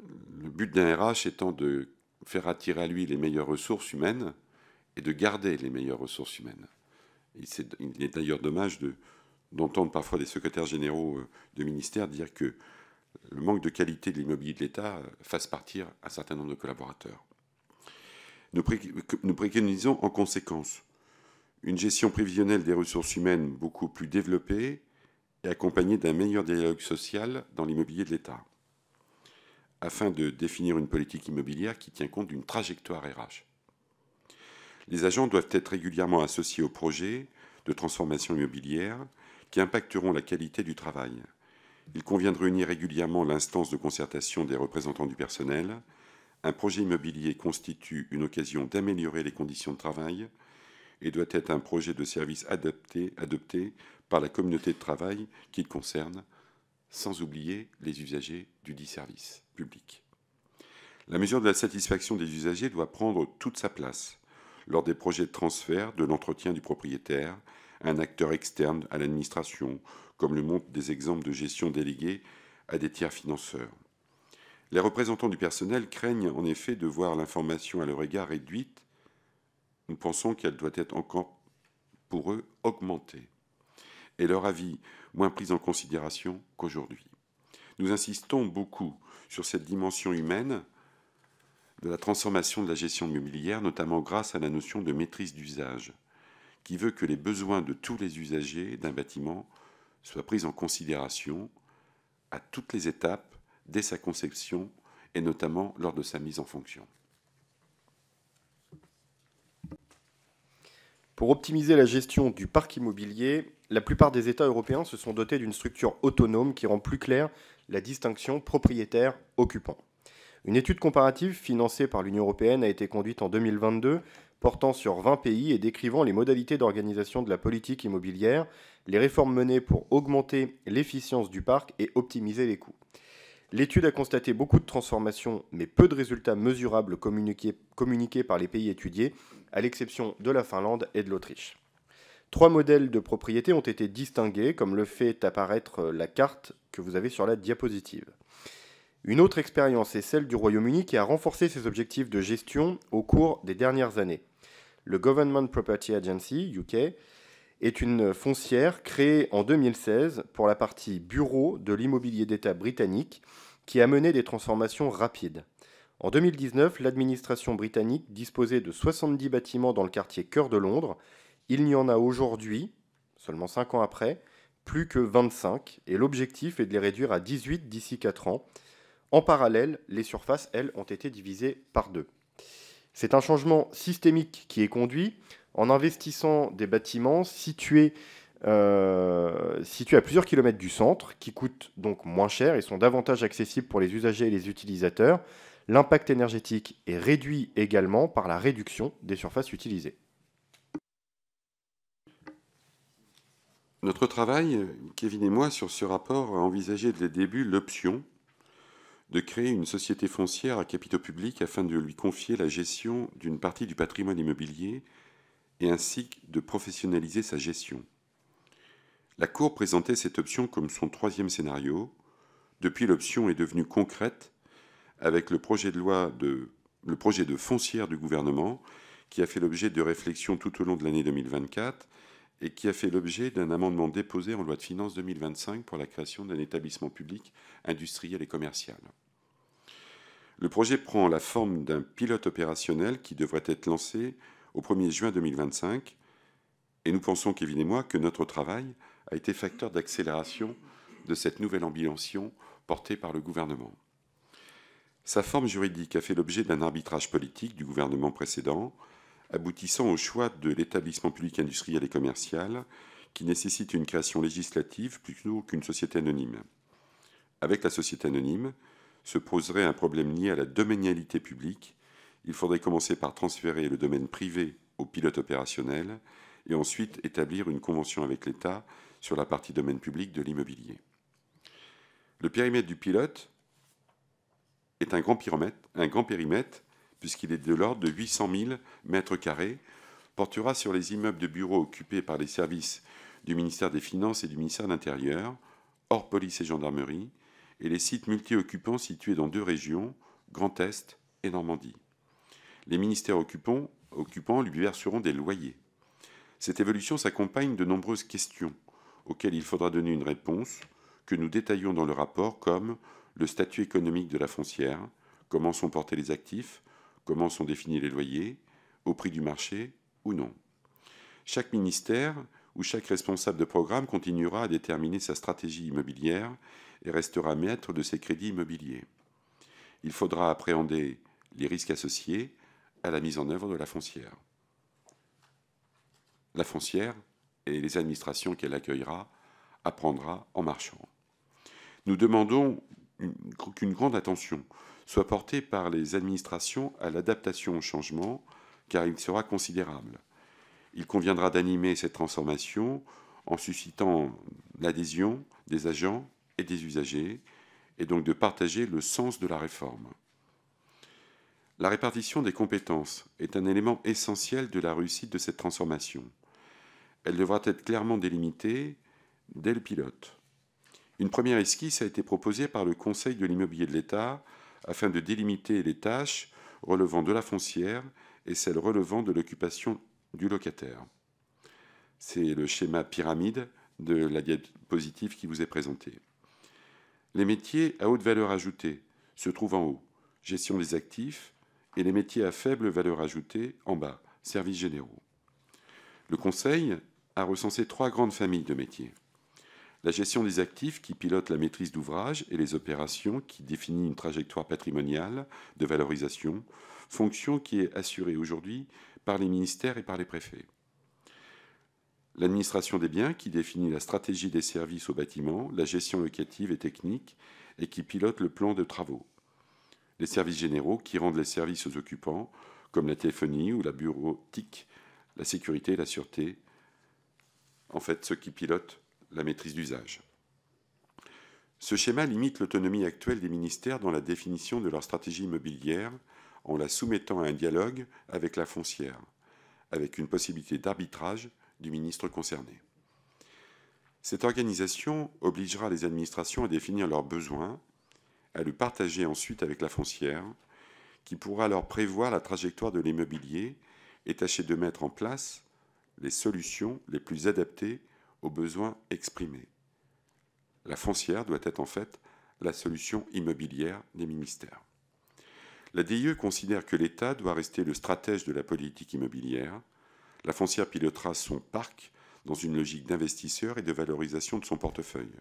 Le but d'un RH étant de faire attirer à lui les meilleures ressources humaines et de garder les meilleures ressources humaines. Il est, d'ailleurs dommage d'entendre parfois des secrétaires généraux euh, de ministères dire que le manque de qualité de l'immobilier de l'État euh, fasse partir un certain nombre de collaborateurs. nous préconisons en conséquence une gestion prévisionnelle des ressources humaines beaucoup plus développée et accompagnée d'un meilleur dialogue social dans l'immobilier de l'État, afin de définir une politique immobilière qui tient compte d'une trajectoire RH les agents doivent être régulièrement associés aux projets de transformation immobilière qui impacteront la qualité du travail. Il convient de réunir régulièrement l'instance de concertation des représentants du personnel. Un projet immobilier constitue une occasion d'améliorer les conditions de travail et doit être un projet de service adapté, adopté par la communauté de travail qu'il concerne, sans oublier les usagers du dit service public. La mesure de la satisfaction des usagers doit prendre toute sa place lors des projets de transfert de l'entretien du propriétaire à un acteur externe à l'administration, comme le montrent des exemples de gestion déléguée à des tiers financeurs. Les représentants du personnel craignent en effet de voir l'information à leur égard réduite. Nous pensons qu'elle doit être encore pour eux augmentée et leur avis moins pris en considération qu'aujourd'hui. Nous insistons beaucoup sur cette dimension humaine de la transformation de la gestion immobilière, notamment grâce à la notion de maîtrise d'usage, qui veut que les besoins de tous les usagers d'un bâtiment soient pris en considération à toutes les étapes dès sa conception et notamment lors de sa mise en fonction. Pour optimiser la gestion du parc immobilier, la plupart des États européens se sont dotés d'une structure autonome qui rend plus claire la distinction propriétaire-occupant. Une étude comparative financée par l'Union européenne a été conduite en 2022 portant sur 20 pays et décrivant les modalités d'organisation de la politique immobilière, les réformes menées pour augmenter l'efficience du parc et optimiser les coûts. L'étude a constaté beaucoup de transformations, mais peu de résultats mesurables communiqués, par les pays étudiés, à l'exception de la Finlande et de l'Autriche. Trois modèles de propriété ont été distingués, comme le fait apparaître la carte que vous avez sur la diapositive. Une autre expérience est celle du Royaume-Uni qui a renforcé ses objectifs de gestion au cours des dernières années. Le Government Property Agency, UK, est une foncière créée en 2016 pour la partie bureau de l'immobilier d'État britannique qui a mené des transformations rapides. En 2019, l'administration britannique disposait de 70 bâtiments dans le quartier cœur de Londres. Il n'y en a aujourd'hui, seulement 5 ans après, plus que 25 et l'objectif est de les réduire à 18 d'ici 4 ans en parallèle, les surfaces, elles, ont été divisées par deux. C'est un changement systémique qui est conduit en investissant des bâtiments euh, situés, à plusieurs kilomètres du centre, qui coûtent donc moins cher et sont davantage accessibles pour les usagers et les utilisateurs. L'impact énergétique est réduit également par la réduction des surfaces utilisées. Notre travail, Kevin et moi, sur ce rapport, a envisagé dès le début l'option de créer une société foncière à capitaux publics afin de lui confier la gestion d'une partie du patrimoine immobilier et ainsi de professionnaliser sa gestion. La Cour présentait cette option comme son troisième scénario. Depuis, l'option est devenue concrète avec le projet de loi de le projet de foncière du gouvernement qui a fait l'objet de réflexions tout au long de l'année 2024 et qui a fait l'objet d'un amendement déposé en loi de finances 2025 pour la création d'un établissement public industriel et commercial. Le projet prend la forme d'un pilote opérationnel qui devrait être lancé au 1er juin 2025. Et nous pensons, Kevin et moi, que notre travail a été facteur d'accélération de cette nouvelle ambition portée par le gouvernement. Sa forme juridique a fait l'objet d'un arbitrage politique du gouvernement précédent, aboutissant au choix de l'établissement public industriel et commercial, qui nécessite une création législative plutôt qu'une société anonyme. Avec la société anonyme, se poserait un problème lié à la doménialité publique. Il faudrait commencer par transférer le domaine privé au pilote opérationnel et ensuite établir une convention avec l'État sur la partie domaine public de l'immobilier. Le périmètre du pilote est un grand, périmètre, puisqu'il est de l'ordre de 800 000 mètres carrés, portera sur les immeubles de bureaux occupés par les services du ministère des Finances et du ministère de l'Intérieur, hors police et gendarmerie, et les sites multi-occupants situés dans deux régions, Grand Est et Normandie. Les ministères occupants, occupants lui verseront des loyers. Cette évolution s'accompagne de nombreuses questions auxquelles il faudra donner une réponse que nous détaillons dans le rapport comme le statut économique de la foncière, comment sont portés les actifs, comment sont définis les loyers, au prix du marché ou non. Chaque ministère où chaque responsable de programme continuera à déterminer sa stratégie immobilière et restera maître de ses crédits immobiliers. Il faudra appréhender les risques associés à la mise en œuvre de la foncière. La foncière et les administrations qu'elle accueillera apprendra en marchant. Nous demandons qu'une grande attention soit portée par les administrations à l'adaptation au changement, car il sera considérable. Il conviendra d'animer cette transformation en suscitant l'adhésion des agents et des usagers, et donc de partager le sens de la réforme. La répartition des compétences est un élément essentiel de la réussite de cette transformation. Elle devra être clairement délimitée dès le pilote. Une première esquisse a été proposée par le Conseil de l'immobilier de l'État afin de délimiter les tâches relevant de la foncière et celles relevant de l'occupation du locataire. C'est le schéma pyramide de la diapositive qui vous est présentée. Les métiers à haute valeur ajoutée se trouvent en haut, gestion des actifs, et les métiers à faible valeur ajoutée en bas, services généraux. Le Conseil a recensé trois grandes familles de métiers. La gestion des actifs qui pilote la maîtrise d'ouvrage et les opérations qui définit une trajectoire patrimoniale de valorisation, fonction qui est assurée aujourd'hui par les ministères et par les préfets. L'administration des biens qui définit la stratégie des services aux bâtiments, la gestion locative et technique et qui pilote le plan de travaux. Les services généraux qui rendent les services aux occupants comme la téléphonie ou la bureautique, la sécurité et la sûreté. En fait, ceux qui pilotent la maîtrise d'usage. Ce schéma limite l'autonomie actuelle des ministères dans la définition de leur stratégie immobilière en la soumettant à un dialogue avec la foncière, avec une possibilité d'arbitrage du ministre concerné. Cette organisation obligera les administrations à définir leurs besoins, à le partager ensuite avec la foncière, qui pourra alors prévoir la trajectoire de l'immobilier et tâcher de mettre en place les solutions les plus adaptées aux besoins exprimés. La foncière doit être en fait la solution immobilière des ministères. La DIE considère que l'État doit rester le stratège de la politique immobilière. La foncière pilotera son parc dans une logique d'investisseur et de valorisation de son portefeuille.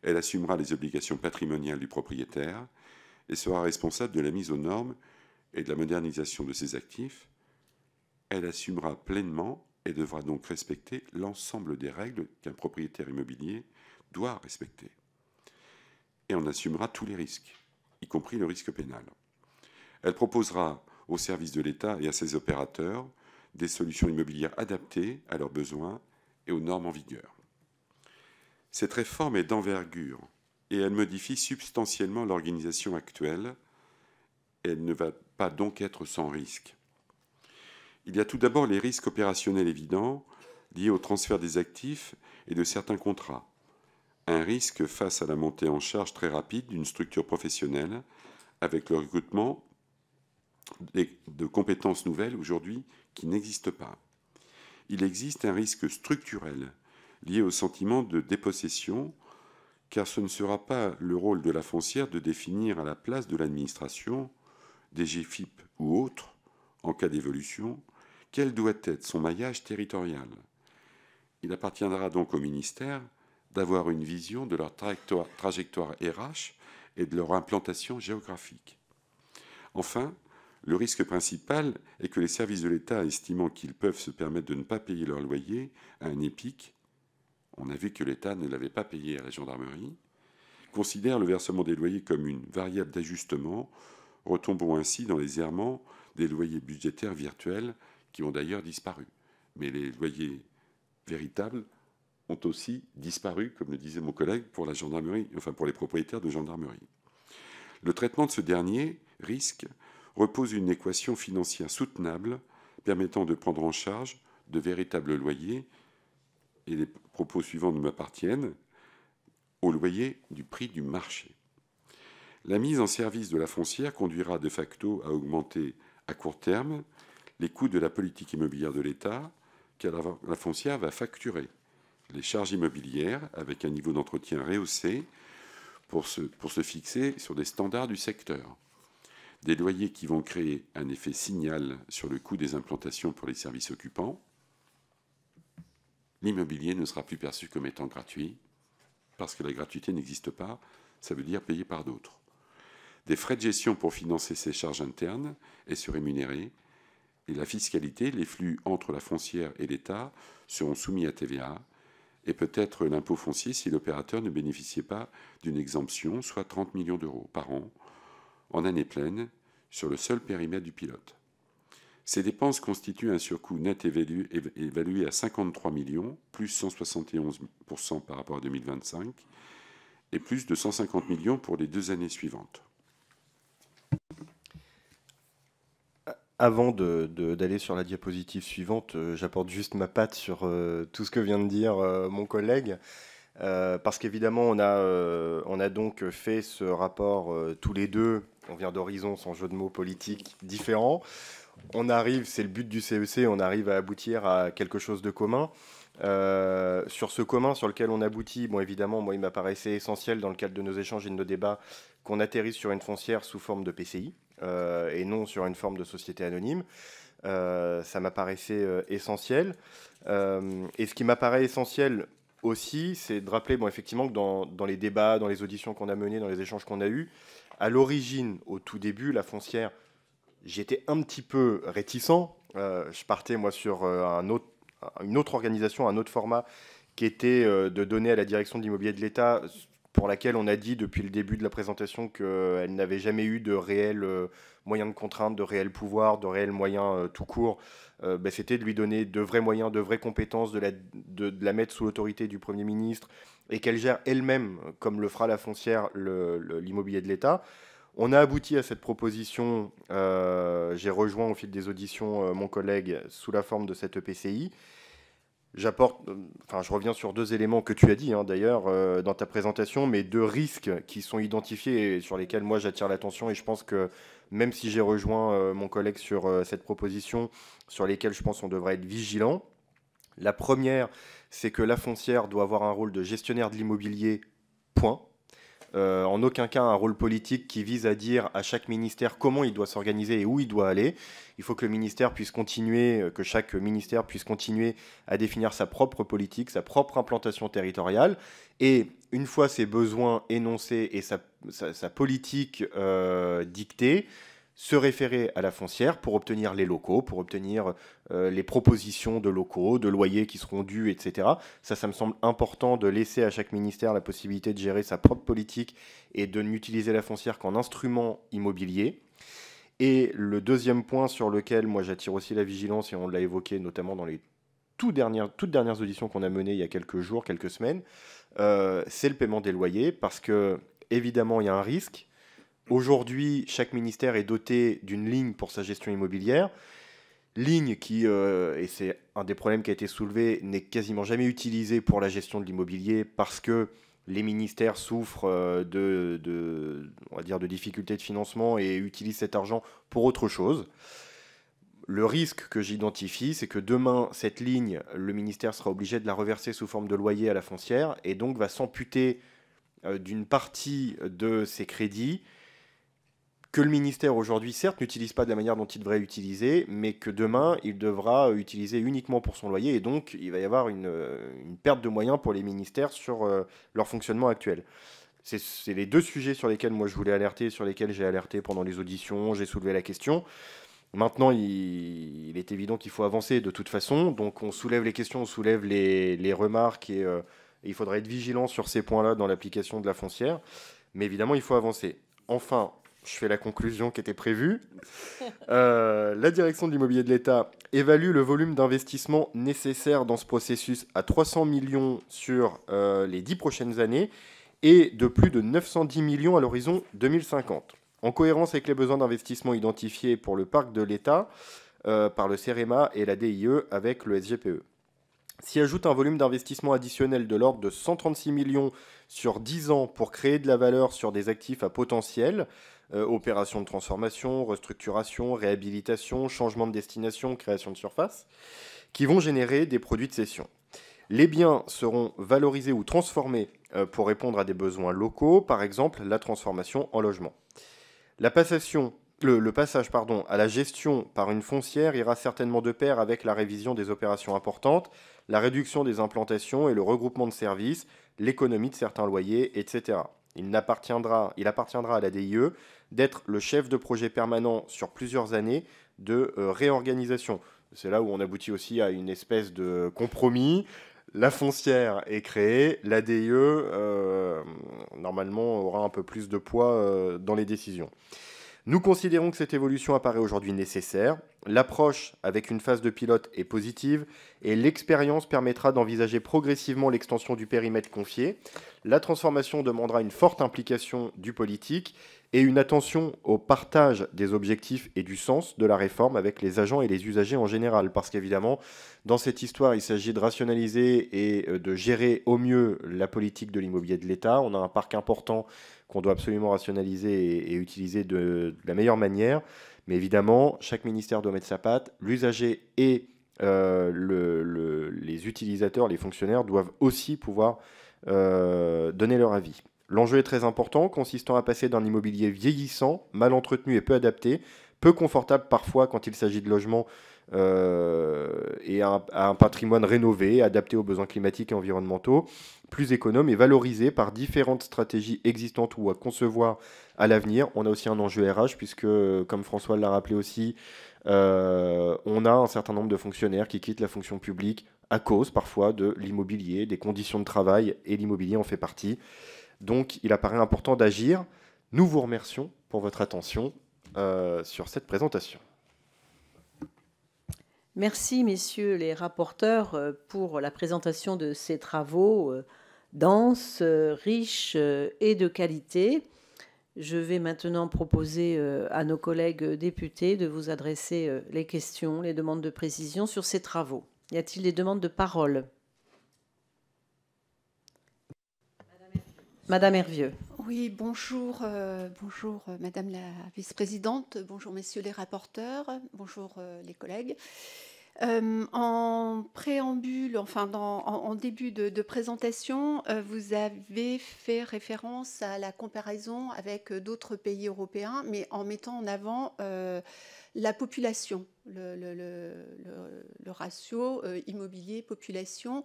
Elle assumera les obligations patrimoniales du propriétaire et sera responsable de la mise aux normes et de la modernisation de ses actifs. Elle assumera pleinement et devra donc respecter l'ensemble des règles qu'un propriétaire immobilier doit respecter. Et on assumera tous les risques, y compris le risque pénal. Elle proposera au service de l'État et à ses opérateurs des solutions immobilières adaptées à leurs besoins et aux normes en vigueur. Cette réforme est d'envergure et elle modifie substantiellement l'organisation actuelle. Elle ne va pas donc être sans risque. Il y a tout d'abord les risques opérationnels évidents liés au transfert des actifs et de certains contrats. Un risque face à la montée en charge très rapide d'une structure professionnelle avec le recrutement de compétences nouvelles aujourd'hui qui n'existent pas. Il existe un risque structurel lié au sentiment de dépossession, car ce ne sera pas le rôle de la foncière de définir à la place de l'administration, des GFIP ou autres, en cas d'évolution, quel doit être son maillage territorial. Il appartiendra donc au ministère d'avoir une vision de leur trajectoire, trajectoire RH et de leur implantation géographique. Enfin, le risque principal est que les services de l'État, estimant qu'ils peuvent se permettre de ne pas payer leur loyer à un épique, on a vu que l'État ne l'avait pas payé à la gendarmerie, considèrent le versement des loyers comme une variable d'ajustement, retombant ainsi dans les errements des loyers budgétaires virtuels qui ont d'ailleurs disparu. Mais les loyers véritables ont aussi disparu, comme le disait mon collègue, pour la gendarmerie, enfin pour les propriétaires de gendarmerie. Le traitement de ce dernier risque repose une équation financière soutenable permettant de prendre en charge de véritables loyers, et les propos suivants ne m'appartiennent, au loyer du prix du marché. La mise en service de la foncière conduira de facto à augmenter à court terme les coûts de la politique immobilière de l'État, car la foncière va facturer les charges immobilières avec un niveau d'entretien rehaussé pour se, pour se fixer sur des standards du secteur des loyers qui vont créer un effet signal sur le coût des implantations pour les services occupants. L'immobilier ne sera plus perçu comme étant gratuit, parce que la gratuité n'existe pas, ça veut dire payé par d'autres. Des frais de gestion pour financer ces charges internes et se rémunérer, et la fiscalité, les flux entre la foncière et l'État seront soumis à TVA, et peut-être l'impôt foncier si l'opérateur ne bénéficiait pas d'une exemption, soit 30 millions d'euros par an, en année pleine sur le seul périmètre du pilote. Ces dépenses constituent un surcoût net évalué à 53 millions, plus 171% par rapport à 2025, et plus de 150 millions pour les deux années suivantes. Avant d'aller sur la diapositive suivante, euh, j'apporte juste ma patte sur euh, tout ce que vient de dire euh, mon collègue. Euh, parce qu'évidemment, on, a, euh, on a donc fait ce rapport euh, tous les deux. On vient d'horizons sans jeu de mots politiques, différents. On arrive, c'est le but du CEC, e on arrive à aboutir à quelque chose de commun. sur ce commun sur lequel on aboutit, bon évidemment, moi il m'apparaissait essentiel dans le cadre de nos échanges et de nos débats qu'on atterrisse sur une foncière sous forme de PCI et non sur une forme de société anonyme. ça m'apparaissait essentiel. et ce qui m'apparaît essentiel, aussi, c'est de rappeler bon, effectivement que dans, dans, les débats, dans les auditions qu'on a menées, dans les échanges qu'on a eus, à l'origine, au tout début, la foncière, j'étais un petit peu réticent. Euh, je partais, moi, sur euh, un autre, une autre organisation, un autre format, qui était euh, de donner à la direction de l'immobilier de l'État, pour laquelle on a dit depuis le début de la présentation qu'elle n'avait jamais eu de réel moyens de contrainte, de réel pouvoir, de réels moyens euh, tout court, euh, ben, c'était de lui donner de vrais moyens, de vraies compétences, de la, mettre sous l'autorité du Premier ministre et qu'elle gère elle-même, comme le fera la foncière, l'immobilier de l'État. On a abouti à cette proposition, euh, j'ai rejoint au fil des auditions mon collègue, sous la forme de cette EPCI, J'apporte, euh, enfin, je reviens sur deux éléments que tu as dit hein, d'ailleurs euh, dans ta présentation, mais deux risques qui sont identifiés et sur lesquels moi j'attire l'attention. Et je pense que même si j'ai rejoint euh, mon collègue sur cette proposition, sur lesquels je pense on devrait être vigilant. La première, c'est que la foncière doit avoir un rôle de gestionnaire de l'immobilier, point. Euh, en aucun cas un rôle politique qui vise à dire à chaque ministère comment il doit s'organiser et où il doit aller. Il faut que le ministère puisse continuer, euh, que chaque ministère puisse continuer à définir sa propre politique, sa propre implantation territoriale. Et une fois ses besoins énoncés et sa, politique euh, dictée, se référer à la foncière pour obtenir les locaux, pour obtenir euh, les propositions de locaux, de loyers qui seront dus, etc. Ça, ça me semble important de laisser à chaque ministère la possibilité de gérer sa propre politique et de n'utiliser la foncière qu'en instrument immobilier. Et le deuxième point sur lequel moi j'attire aussi la vigilance, et on l'a évoqué notamment dans les toutes dernières, toutes dernières auditions qu'on a menées il y a quelques jours, quelques semaines, euh, c'est le paiement des loyers, parce que évidemment il y a un risque Aujourd'hui, chaque ministère est doté d'une ligne pour sa gestion immobilière. Ligne qui, euh, et c'est un des problèmes qui a été soulevé, n'est quasiment jamais utilisée pour la gestion de l'immobilier parce que les ministères souffrent euh, de, dire de difficultés de financement et utilisent cet argent pour autre chose. Le risque que j'identifie, c'est que demain, cette ligne, le ministère sera obligé de la reverser sous forme de loyer à la foncière et donc va s'amputer euh, d'une partie de ses crédits que le ministère aujourd'hui, certes, n'utilise pas de la manière dont il devrait utiliser, mais que demain, il devra euh, utiliser uniquement pour son loyer, et donc il va y avoir une, euh, perte de moyens pour les ministères sur euh, leur fonctionnement actuel. C'est les deux sujets sur lesquels moi je voulais alerter, sur lesquels j'ai alerté pendant les auditions, j'ai soulevé la question. Maintenant, il, est évident qu'il faut avancer de toute façon, donc on soulève les questions, on soulève les, remarques, et, et il faudra être vigilant sur ces points-là dans l'application de la foncière, mais évidemment, il faut avancer. Enfin, je fais la conclusion qui était prévue. Euh, la direction de l'immobilier de l'État évalue le volume d'investissement nécessaire dans ce processus à 300 millions sur euh, les 10 prochaines années et de plus de 910 millions à l'horizon 2050. En cohérence avec les besoins d'investissement identifiés pour le parc de l'État euh, par le CEREMA et la DIE avec le SGPE. S'y ajoute un volume d'investissement additionnel de l'ordre de 136 millions sur 10 ans pour créer de la valeur sur des actifs à potentiel, euh, opérations de transformation, restructuration, réhabilitation, changement de destination, création de surface, qui vont générer des produits de cession. Les biens seront valorisés ou transformés euh, pour répondre à des besoins locaux, par exemple la transformation en logement. La passation, le, le passage pardon, à la gestion par une foncière ira certainement de pair avec la révision des opérations importantes, la réduction des implantations et le regroupement de services, l'économie de certains loyers, etc. Il, appartiendra, il appartiendra à la DIE d'être le chef de projet permanent sur plusieurs années de euh, réorganisation. C'est là où on aboutit aussi à une espèce de compromis. La foncière est créée, la DIE, euh, normalement, aura un peu plus de poids euh, dans les décisions. Nous considérons que cette évolution apparaît aujourd'hui nécessaire. L'approche avec une phase de pilote est positive et l'expérience permettra d'envisager progressivement l'extension du périmètre confié. La transformation demandera une forte implication du politique et une attention au partage des objectifs et du sens de la réforme avec les agents et les usagers en général. Parce qu'évidemment, dans cette histoire, il s'agit de rationaliser et euh, de gérer au mieux la politique de l'immobilier de l'État. On a un parc important qu'on doit absolument rationaliser et, utiliser de, la meilleure manière. Mais évidemment, chaque ministère doit mettre sa patte. L'usager et euh, les utilisateurs, les fonctionnaires doivent aussi pouvoir euh, donner leur avis. L'enjeu est très important, consistant à passer d'un immobilier vieillissant, mal entretenu et peu adapté, peu confortable parfois quand il s'agit de logements euh, et à un, patrimoine rénové, adapté aux besoins climatiques et environnementaux, plus économe et valorisé par différentes stratégies existantes ou à concevoir à l'avenir. On a aussi un enjeu RH puisque, comme François l'a rappelé aussi, euh, on a un certain nombre de fonctionnaires qui quittent la fonction publique à cause parfois de l'immobilier, des conditions de travail, et l'immobilier en fait partie. Donc il apparaît important d'agir. Nous vous remercions pour votre attention euh, sur cette présentation. Merci, messieurs les rapporteurs, euh, pour la présentation de ces travaux euh, denses, riches et de qualité. Je vais maintenant proposer à nos collègues députés de vous adresser les questions, les demandes de précision sur ces travaux. Y a-t-il des demandes de parole Madame Hervieux. Oui, bonjour, euh, bonjour euh, Madame la vice-présidente, bonjour Messieurs les rapporteurs, bonjour euh, les collègues. en préambule, enfin en, début de présentation, vous avez fait référence à la comparaison avec d'autres pays européens, mais en mettant en avant la population, le, ratio euh, immobilier-population.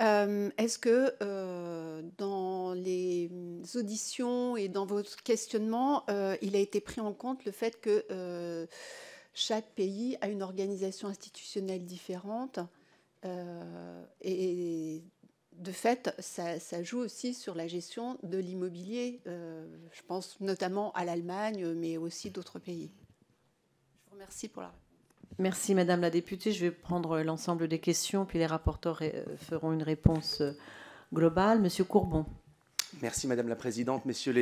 Euh, est-ce que euh, dans les auditions et dans votre questionnement, il a été pris en compte le fait que chaque pays a une organisation institutionnelle différente et de fait, ça, joue aussi sur la gestion de l'immobilier. je pense notamment à l'Allemagne, mais aussi d'autres pays. Merci Madame la députée. Je vais prendre l'ensemble des questions, puis les rapporteurs euh, feront une réponse euh, globale. Monsieur Courbon. Merci Madame la Présidente, Messieurs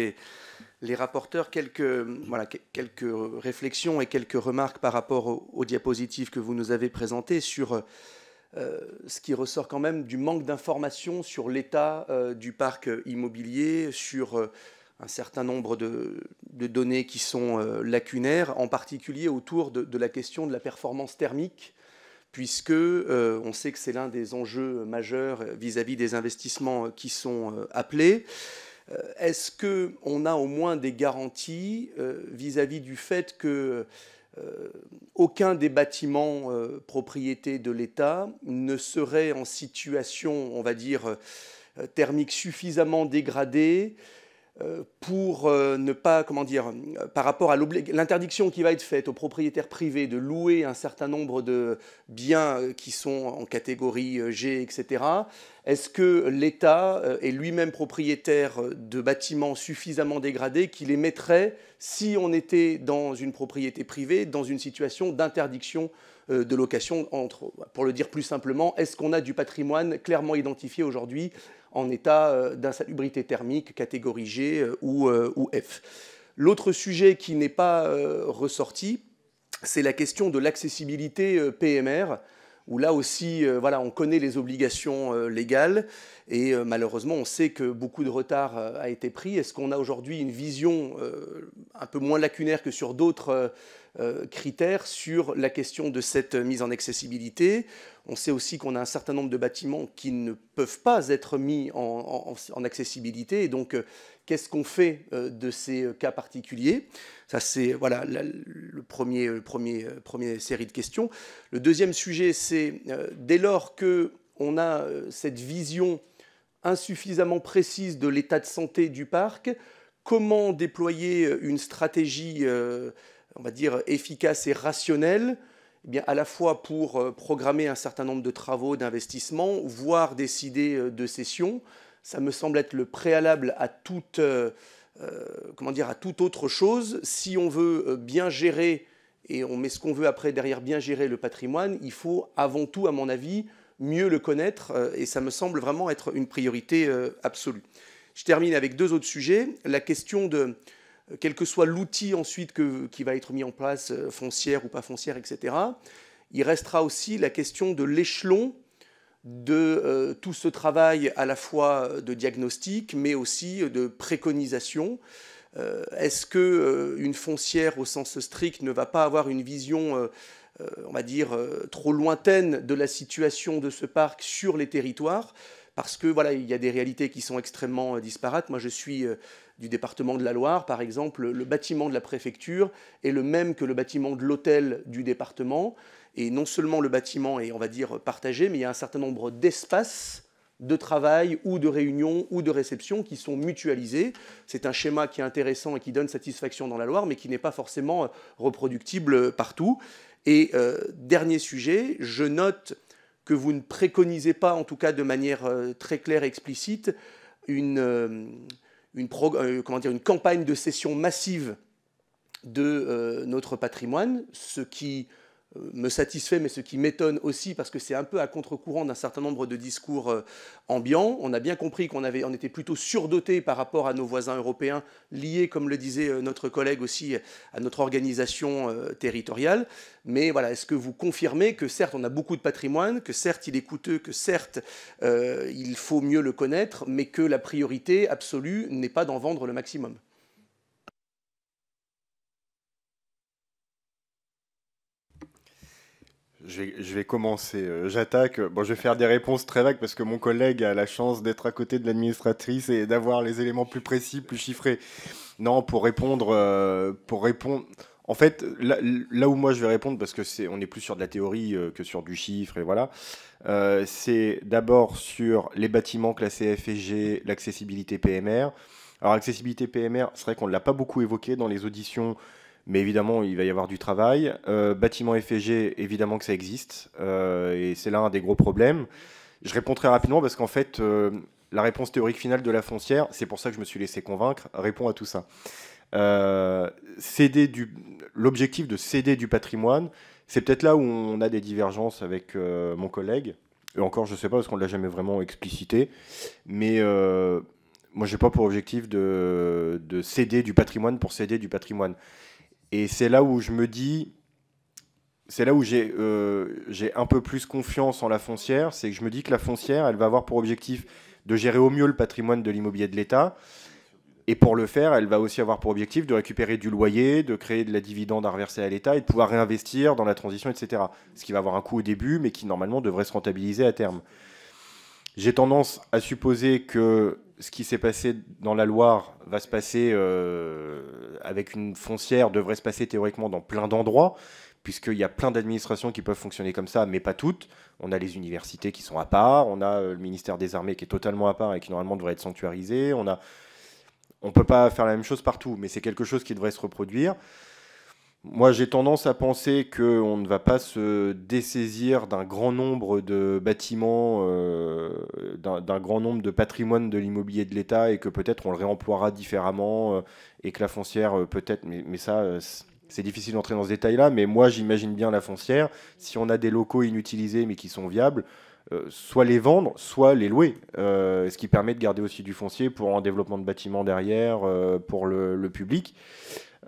les, rapporteurs. Quelques, voilà, quelques réflexions et quelques remarques par rapport aux, diapositives que vous nous avez présentées sur euh, ce qui ressort quand même du manque d'informations sur l'état du parc immobilier, sur un certain nombre de, données qui sont euh, lacunaires, en particulier autour de, la question de la performance thermique, puisque euh, on sait que c'est l'un des enjeux majeurs vis-à-vis des investissements euh, qui sont appelés. Est-ce que on a au moins des garanties vis-à-vis du fait que aucun des bâtiments propriétés de l'État ne serait en situation, on va dire, thermique suffisamment dégradée euh, pour euh, ne pas, comment dire, euh, par rapport à l'interdiction qui va être faite aux propriétaires privés de louer un certain nombre de biens qui sont en catégorie G, etc., est-ce que l'État est lui-même propriétaire de bâtiments suffisamment dégradés qu'il les mettrait si on était dans une propriété privée, dans une situation d'interdiction de location entre, pour le dire plus simplement, est-ce qu'on a du patrimoine clairement identifié aujourd'hui en état euh, d'insalubrité thermique catégorie G euh, euh, ou, F. L'autre sujet qui n'est pas ressorti, c'est la question de l'accessibilité PMR où là aussi, voilà, on connaît les obligations légales et malheureusement, on sait que beaucoup de retard a été pris. Est-ce qu'on a aujourd'hui une vision un peu moins lacunaire que sur d'autres euh, critères sur la question de cette mise en accessibilité. On sait aussi qu'on a un certain nombre de bâtiments qui ne peuvent pas être mis en, accessibilité. Et donc, euh, qu'est-ce qu'on fait euh, de ces cas particuliers Ça, c'est voilà, la, le premier, premier, série de questions. Le deuxième sujet, c'est dès lors que on a cette vision insuffisamment précise de l'état de santé du parc, comment déployer une stratégie on va dire, efficace et rationnel, eh bien, à la fois pour euh, programmer un certain nombre de travaux d'investissement, voire décider euh, de cessions. Ça me semble être le préalable à toute, euh, comment dire, à toute autre chose. Si on veut bien gérer, et on met ce qu'on veut après derrière bien gérer le patrimoine, il faut avant tout, à mon avis, mieux le connaître, et ça me semble vraiment être une priorité absolue. Je termine avec deux autres sujets. La question de euh, quel que soit l'outil ensuite qui va être mis en place, euh, foncière ou pas foncière, etc., il restera aussi la question de l'échelon de euh, tout ce travail à la fois de diagnostic, mais aussi de préconisation. Est-ce que une foncière au sens strict ne va pas avoir une vision, on va dire, trop lointaine de la situation de ce parc sur les territoires Parce que voilà, il y a des réalités qui sont extrêmement disparates. Moi, je suis du département de la Loire, par exemple, le bâtiment de la préfecture est le même que le bâtiment de l'hôtel du département. Et non seulement le bâtiment est, on va dire, partagé, mais il y a un certain nombre d'espaces de travail ou de réunion ou de réception qui sont mutualisés. C'est un schéma qui est intéressant et qui donne satisfaction dans la Loire, mais qui n'est pas forcément reproductible partout. Et euh, dernier sujet, je note que vous ne préconisez pas, en tout cas de manière euh, très claire et explicite, une... Euh, une, euh, comment dire, une campagne de cession massive de euh, notre patrimoine, ce qui euh, me satisfait, mais ce qui m'étonne aussi, parce que c'est un peu à contre-courant d'un certain nombre de discours euh, ambiants. On a bien compris qu'on avait, on était plutôt surdoté par rapport à nos voisins européens, liés, comme le disait euh, notre collègue aussi, à notre organisation territoriale. Mais voilà, est-ce que vous confirmez que certes, on a beaucoup de patrimoine, que certes, il est coûteux, que certes, il faut mieux le connaître, mais que la priorité absolue n'est pas d'en vendre le maximum je vais, commencer. Euh, j'attaque. Bon, je vais faire des réponses très vagues parce que mon collègue a la chance d'être à côté de l'administratrice et d'avoir les éléments plus précis, plus chiffrés. Non, pour répondre, euh, pour répondre. En fait, là, où moi je vais répondre, parce que c'est, on est plus sur de la théorie euh, que sur du chiffre, et voilà, c'est d'abord sur les bâtiments classés F et G, l'accessibilité PMR. Alors, l'accessibilité PMR, c'est vrai qu'on ne l'a pas beaucoup évoqué dans les auditions mais évidemment, il va y avoir du travail. Euh, bâtiment FG, évidemment que ça existe. Euh, et c'est là un des gros problèmes. Je réponds très rapidement parce qu'en fait, euh, la réponse théorique finale de la foncière, c'est pour ça que je me suis laissé convaincre, répond à tout ça. Du... L'objectif de céder du patrimoine, c'est peut-être là où on a des divergences avec mon collègue. Et encore, je ne sais pas parce qu'on ne l'a jamais vraiment explicité, mais moi, je n'ai pas pour objectif de, céder du patrimoine pour céder du patrimoine. Et c'est là où je me dis, c'est là où euh, j'ai un peu plus confiance en la foncière, c'est que je me dis que la foncière, elle va avoir pour objectif de gérer au mieux le patrimoine de l'immobilier de l'État. Et pour le faire, elle va aussi avoir pour objectif de récupérer du loyer, de créer de la dividende à reverser à l'État et de pouvoir réinvestir dans la transition, etc. Ce qui va avoir un coût au début, mais qui normalement devrait se rentabiliser à terme. J'ai tendance à supposer que ce qui s'est passé dans la Loire va se passer euh, avec une foncière, devrait se passer théoriquement dans plein d'endroits, puisqu'il y a plein d'administrations qui peuvent fonctionner comme ça, mais pas toutes. On a les universités qui sont à part, on a euh, le ministère des Armées qui est totalement à part et qui normalement devrait être sanctuarisé, on a... On ne peut pas faire la même chose partout, mais c'est quelque chose qui devrait se reproduire. Moi, j'ai tendance à penser qu'on ne va pas se dessaisir d'un grand nombre de bâtiments, euh, d'un grand nombre de patrimoines de l'immobilier de l'État et que peut-être on le réemploiera différemment euh, et que la foncière euh, peut-être, mais, ça, c'est difficile d'entrer dans ce détail-là, mais moi, j'imagine bien la foncière. Si on a des locaux inutilisés mais qui sont viables, soit les vendre, soit les louer, ce qui permet de garder aussi du foncier pour un développement de bâtiments derrière, pour le, le public.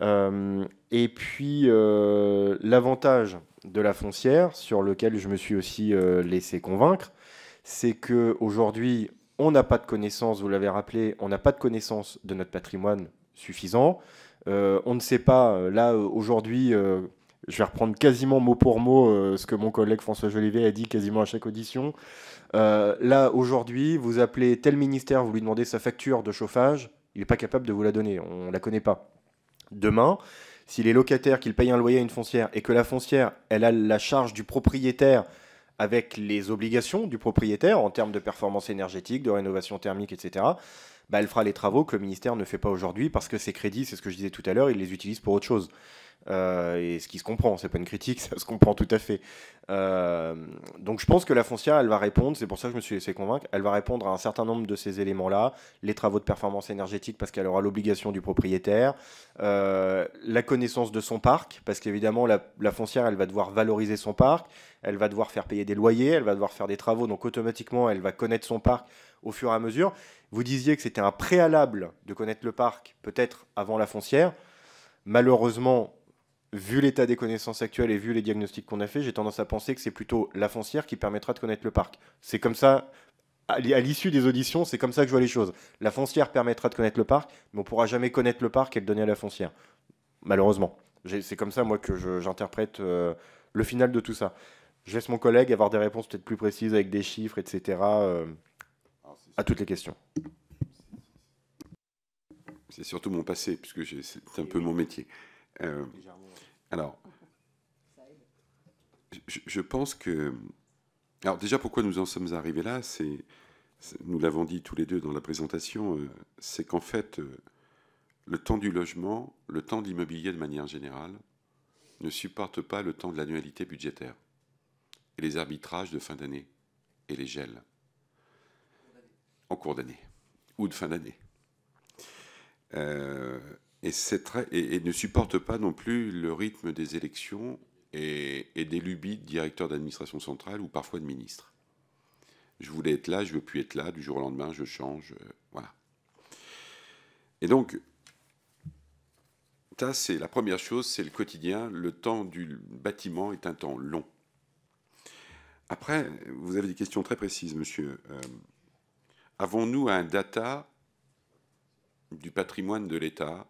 Euh, et puis, euh, l'avantage de la foncière, sur lequel je me suis aussi euh, laissé convaincre, c'est qu'aujourd'hui, on n'a pas de connaissance, vous l'avez rappelé, on n'a pas de connaissance de notre patrimoine suffisant. on ne sait pas, là aujourd'hui, je vais reprendre quasiment mot pour mot ce que mon collègue François Jolivet a dit quasiment à chaque audition. là aujourd'hui, vous appelez tel ministère, vous lui demandez sa facture de chauffage, il n'est pas capable de vous la donner, on ne la connaît pas. Demain, si les locataires qu'il payent un loyer à une foncière et que la foncière, elle a la charge du propriétaire avec les obligations du propriétaire en termes de performance énergétique, de rénovation thermique, etc., bah elle fera les travaux que le ministère ne fait pas aujourd'hui parce que ces crédits, c'est ce que je disais tout à l'heure, il les utilisent pour autre chose. Euh, et ce qui se comprend, c'est pas une critique, ça se comprend tout à fait. Euh, donc je pense que la foncière, elle va répondre, c'est pour ça que je me suis laissé convaincre, elle va répondre à un certain nombre de ces éléments-là, les travaux de performance énergétique parce qu'elle aura l'obligation du propriétaire, euh, la connaissance de son parc, parce qu'évidemment la, la foncière, elle va devoir valoriser son parc, elle va devoir faire payer des loyers, elle va devoir faire des travaux, donc automatiquement, elle va connaître son parc au fur et à mesure. Vous disiez que c'était un préalable de connaître le parc, peut-être avant la foncière. Malheureusement, vu l'état des connaissances actuelles et vu les diagnostics qu'on a fait, j'ai tendance à penser que c'est plutôt la foncière qui permettra de connaître le parc. C'est comme ça, à l'issue des auditions, c'est comme ça que je vois les choses. La foncière permettra de connaître le parc, mais on pourra jamais connaître le parc et le donner à la foncière. Malheureusement. C'est comme ça, moi, que j'interprète euh, le final de tout ça. Je laisse mon collègue avoir des réponses peut-être plus précises avec des chiffres, etc. Euh, à toutes les questions. C'est surtout mon passé, puisque c'est un peu mon métier. Euh, alors, je, pense que... Alors déjà, pourquoi nous en sommes arrivés là C'est, Nous l'avons dit tous les deux dans la présentation, euh, c'est qu'en fait, euh, le temps du logement, le temps de l'immobilier de manière générale, ne supporte pas le temps de l'annualité budgétaire et les arbitrages de fin d'année et les gels en cours d'année ou de fin d'année. Euh, et, ne supporte pas non plus le rythme des élections et, des lubies de directeur d'administration centrale ou parfois de ministre. Je voulais être là, je ne veux plus être là, du jour au lendemain, je change, euh, voilà. Et donc, ça, c'est la première chose, c'est le quotidien. Le temps du bâtiment est un temps long. Après, vous avez des questions très précises, monsieur. Euh, avons-nous un data du patrimoine de l'État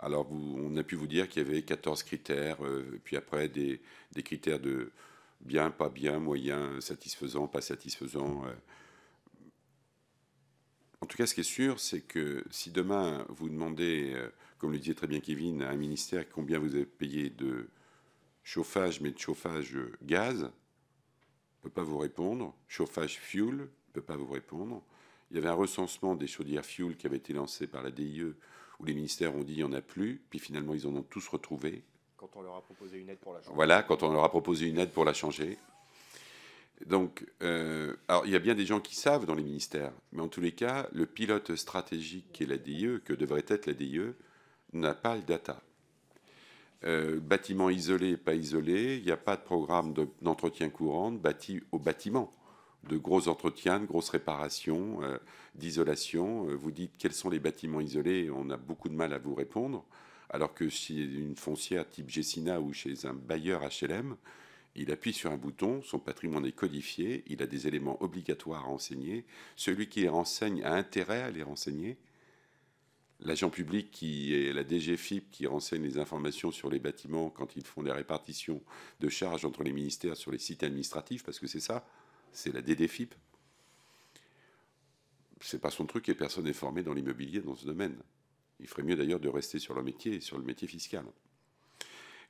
alors, on a pu vous dire qu'il y avait 14 critères, euh, puis après des, critères de bien, pas bien, moyen, satisfaisant, pas satisfaisant. Euh. En tout cas, ce qui est sûr, c'est que si demain vous demandez, euh, comme le disait très bien Kevin, à un ministère combien vous avez payé de chauffage, mais de chauffage gaz, ne peut pas vous répondre. Chauffage fuel, ne peut pas vous répondre. Il y avait un recensement des chaudières fuel qui avait été lancé par la DIE où les ministères ont dit il n'y en a plus, puis finalement ils en ont tous retrouvé. Quand on leur a proposé une aide pour la changer. Voilà, quand on leur a proposé une aide pour la changer. Donc, euh, alors il y a bien des gens qui savent dans les ministères, mais en tous les cas, le pilote stratégique qui est la DIE, que devrait être la DIE, n'a pas le data. Euh, bâtiment isolé, pas isolé, il n'y a pas de programme d'entretien courant bâti au bâtiment de gros entretiens, de grosses réparations, euh, d'isolation. Euh, vous dites quels sont les bâtiments isolés, on a beaucoup de mal à vous répondre. Alors que si une foncière type Gessina ou chez un bailleur HLM, il appuie sur un bouton, son patrimoine est codifié, il a des éléments obligatoires à renseigner. Celui qui les renseigne a intérêt à les renseigner. L'agent public qui est la DGFIP qui renseigne les informations sur les bâtiments quand ils font des répartitions de charges entre les ministères sur les sites administratifs, parce que c'est ça, c'est la DDFIP. C'est pas son truc et personne n'est formé dans l'immobilier dans ce domaine. Il ferait mieux d'ailleurs de rester sur leur métier et sur le métier fiscal.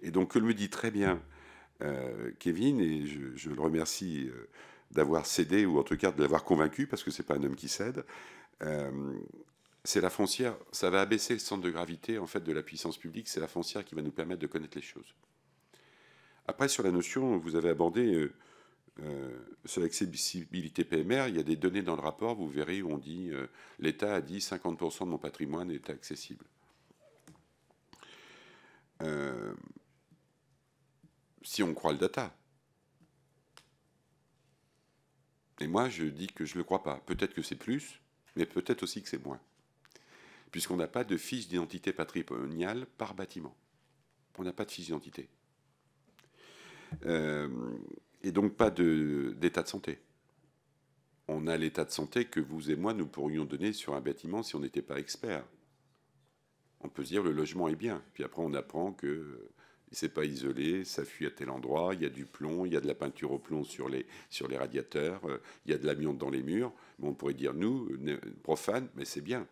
Et donc, que me dit très bien euh, Kevin, et je, le remercie euh, d'avoir cédé, ou en tout cas de l'avoir convaincu, parce que ce n'est pas un homme qui cède, euh, c'est la foncière, ça va abaisser le centre de gravité en fait de la puissance publique, c'est la foncière qui va nous permettre de connaître les choses. Après, sur la notion, vous avez abordé euh, sur l'accessibilité PMR, il y a des données dans le rapport, vous verrez, où on dit euh, l'État a dit 50% de mon patrimoine est accessible. Euh, si on croit le data. Et moi, je dis que je ne le crois pas. Peut-être que c'est plus, mais peut-être aussi que c'est moins. Puisqu'on n'a pas de fiche d'identité patrimoniale par bâtiment. On n'a pas de fiche d'identité. Euh, et donc pas d'état de, santé. On a l'état de santé que vous et moi nous pourrions donner sur un bâtiment si on n'était pas expert. On peut se dire le logement est bien, puis après on apprend que euh, c'est pas isolé, ça fuit à tel endroit, il y a du plomb, il y a de la peinture au plomb sur les, sur les radiateurs, euh, il y a de l'amiante dans les murs. Mais on pourrait dire nous, euh, profanes, mais c'est bien.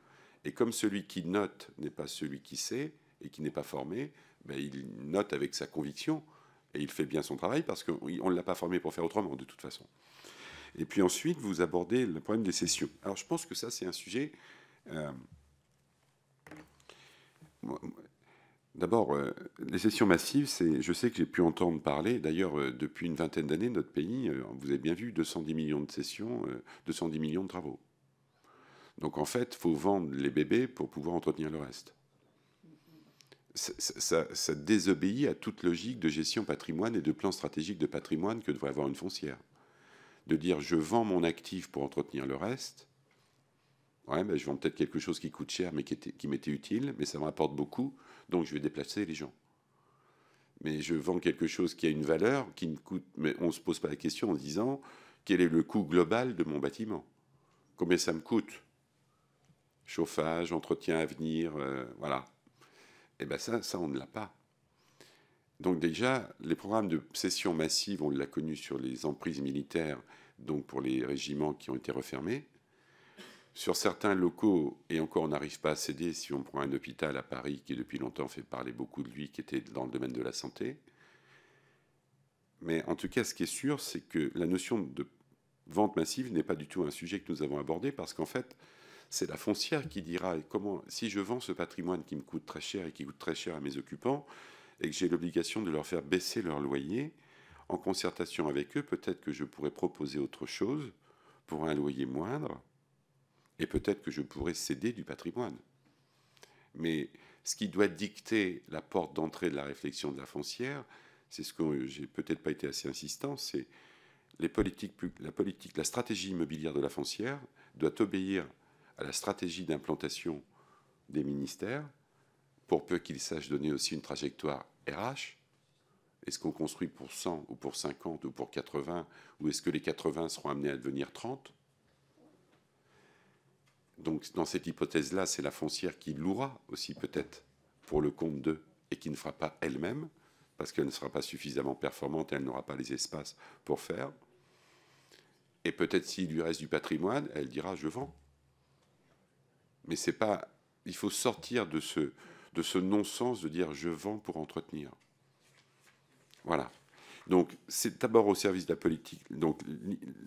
Et comme celui qui note n'est pas celui qui sait et qui n'est pas formé, ben, il note avec sa conviction. Et il fait bien son travail parce qu'on ne l'a pas formé pour faire autrement, de toute façon. Et puis ensuite, vous abordez le problème des sessions. Alors je pense que ça, c'est un sujet... Euh, d'abord, euh, les sessions massives, c'est, je sais que j'ai pu entendre parler, d'ailleurs, euh, depuis une vingtaine d'années, notre pays, vous avez bien vu, 210 millions de sessions, 210 millions de travaux. Donc en fait, il faut vendre les bébés pour pouvoir entretenir le reste ça, désobéit à toute logique de gestion patrimoine et de plan stratégique de patrimoine que devrait avoir une foncière. De dire je vends mon actif pour entretenir le reste, ouais, ben, je vends peut-être quelque chose qui coûte cher mais qui, m'était utile, mais ça me beaucoup, donc je vais déplacer les gens. Mais je vends quelque chose qui a une valeur, qui me coûte, mais on ne se pose pas la question en disant quel est le coût global de mon bâtiment Combien ça me coûte Chauffage, entretien à venir, euh, voilà. Eh bien ça, on ne l'a pas. Donc déjà, les programmes de cession massive, on l'a connu sur les emprises militaires, donc pour les régiments qui ont été refermés. Sur certains locaux, et encore on n'arrive pas à céder si on prend un hôpital à Paris qui depuis longtemps fait parler beaucoup de lui, qui était dans le domaine de la santé. Mais en tout cas, ce qui est sûr, c'est que la notion de vente massive n'est pas du tout un sujet que nous avons abordé parce qu'en fait, c'est la foncière qui dira comment, si je vends ce patrimoine qui me coûte très cher et qui coûte très cher à mes occupants, et que j'ai l'obligation de leur faire baisser leur loyer, en concertation avec eux, peut-être que je pourrais proposer autre chose pour un loyer moindre, et peut-être que je pourrais céder du patrimoine. Mais ce qui doit dicter la porte d'entrée de la réflexion de la foncière, c'est ce que j'ai peut-être pas été assez insistant, c'est la politique, la stratégie immobilière de la foncière doit obéir à la stratégie d'implantation des ministères, pour peu qu'ils sachent donner aussi une trajectoire RH. Est-ce qu'on construit pour 100 ou pour 50 ou pour 80 ou est-ce que les 80 seront amenés à devenir 30 Donc dans cette hypothèse-là, c'est la foncière qui louera aussi peut-être pour le compte d'eux et qui ne fera pas elle-même parce qu'elle ne sera pas suffisamment performante et elle n'aura pas les espaces pour faire. Et peut-être s'il lui reste du patrimoine, elle dira je vends. Mais c'est pas. Il faut sortir de ce, de ce non-sens de dire je vends pour entretenir. Voilà. Donc, c'est d'abord au service de la politique. Donc,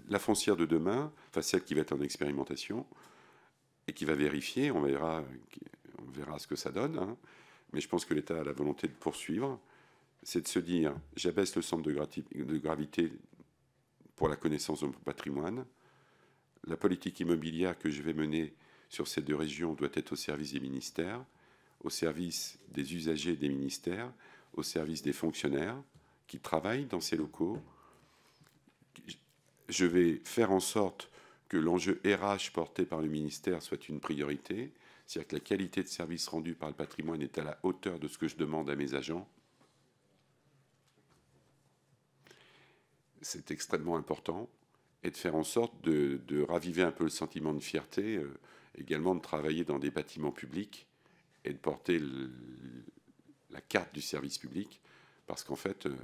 la foncière de demain, enfin celle qui va être en expérimentation et qui va vérifier, on verra, on verra ce que ça donne. Hein. Mais je pense que l'État a la volonté de poursuivre. C'est de se dire, j'abaisse le centre de gravité pour la connaissance de mon patrimoine. La politique immobilière que je vais mener sur ces deux régions doit être au service des ministères, au service des usagers des ministères, au service des fonctionnaires qui travaillent dans ces locaux. Je vais faire en sorte que l'enjeu RH porté par le ministère soit une priorité, c'est-à-dire que la qualité de service rendue par le patrimoine est à la hauteur de ce que je demande à mes agents. C'est extrêmement important et de faire en sorte de, de, raviver un peu le sentiment de fierté. Euh, également de travailler dans des bâtiments publics et de porter la carte du service public, parce qu'en fait, euh,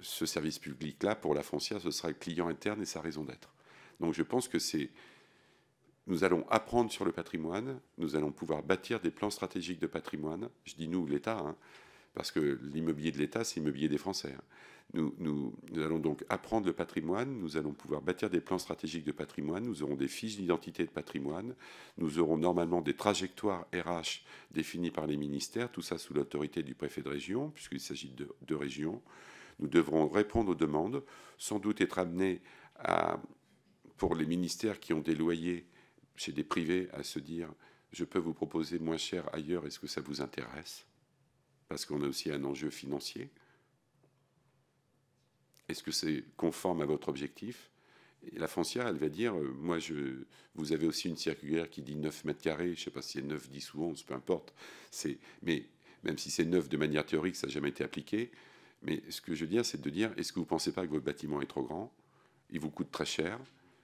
ce service public-là, pour la foncière, ce sera le client interne et sa raison d'être. Donc je pense que c'est... Nous allons apprendre sur le patrimoine, nous allons pouvoir bâtir des plans stratégiques de patrimoine, je dis nous, l'État, hein, parce que l'immobilier de l'État, c'est l'immobilier des Français. Hein. Nous, allons donc apprendre le patrimoine, nous allons pouvoir bâtir des plans stratégiques de patrimoine, nous aurons des fiches d'identité de patrimoine, nous aurons normalement des trajectoires RH définies par les ministères, tout ça sous l'autorité du préfet de région, puisqu'il s'agit de, de régions. Nous devrons répondre aux demandes, sans doute être amenés pour les ministères qui ont des loyers chez des privés, à se dire, je peux vous proposer moins cher ailleurs, est-ce que ça vous intéresse parce qu'on a aussi un enjeu financier. Est-ce que c'est conforme à votre objectif La foncière, elle va dire, euh, moi, je, vous avez aussi une circulaire qui dit 9 mètres carrés, je ne sais pas si c'est 9, 10 ou 11, peu importe. C'est, mais même si c'est 9 de manière théorique, ça n'a jamais été appliqué. Mais ce que je veux dire, c'est de dire, est-ce que vous ne pensez pas que votre bâtiment est trop grand Il vous coûte très cher.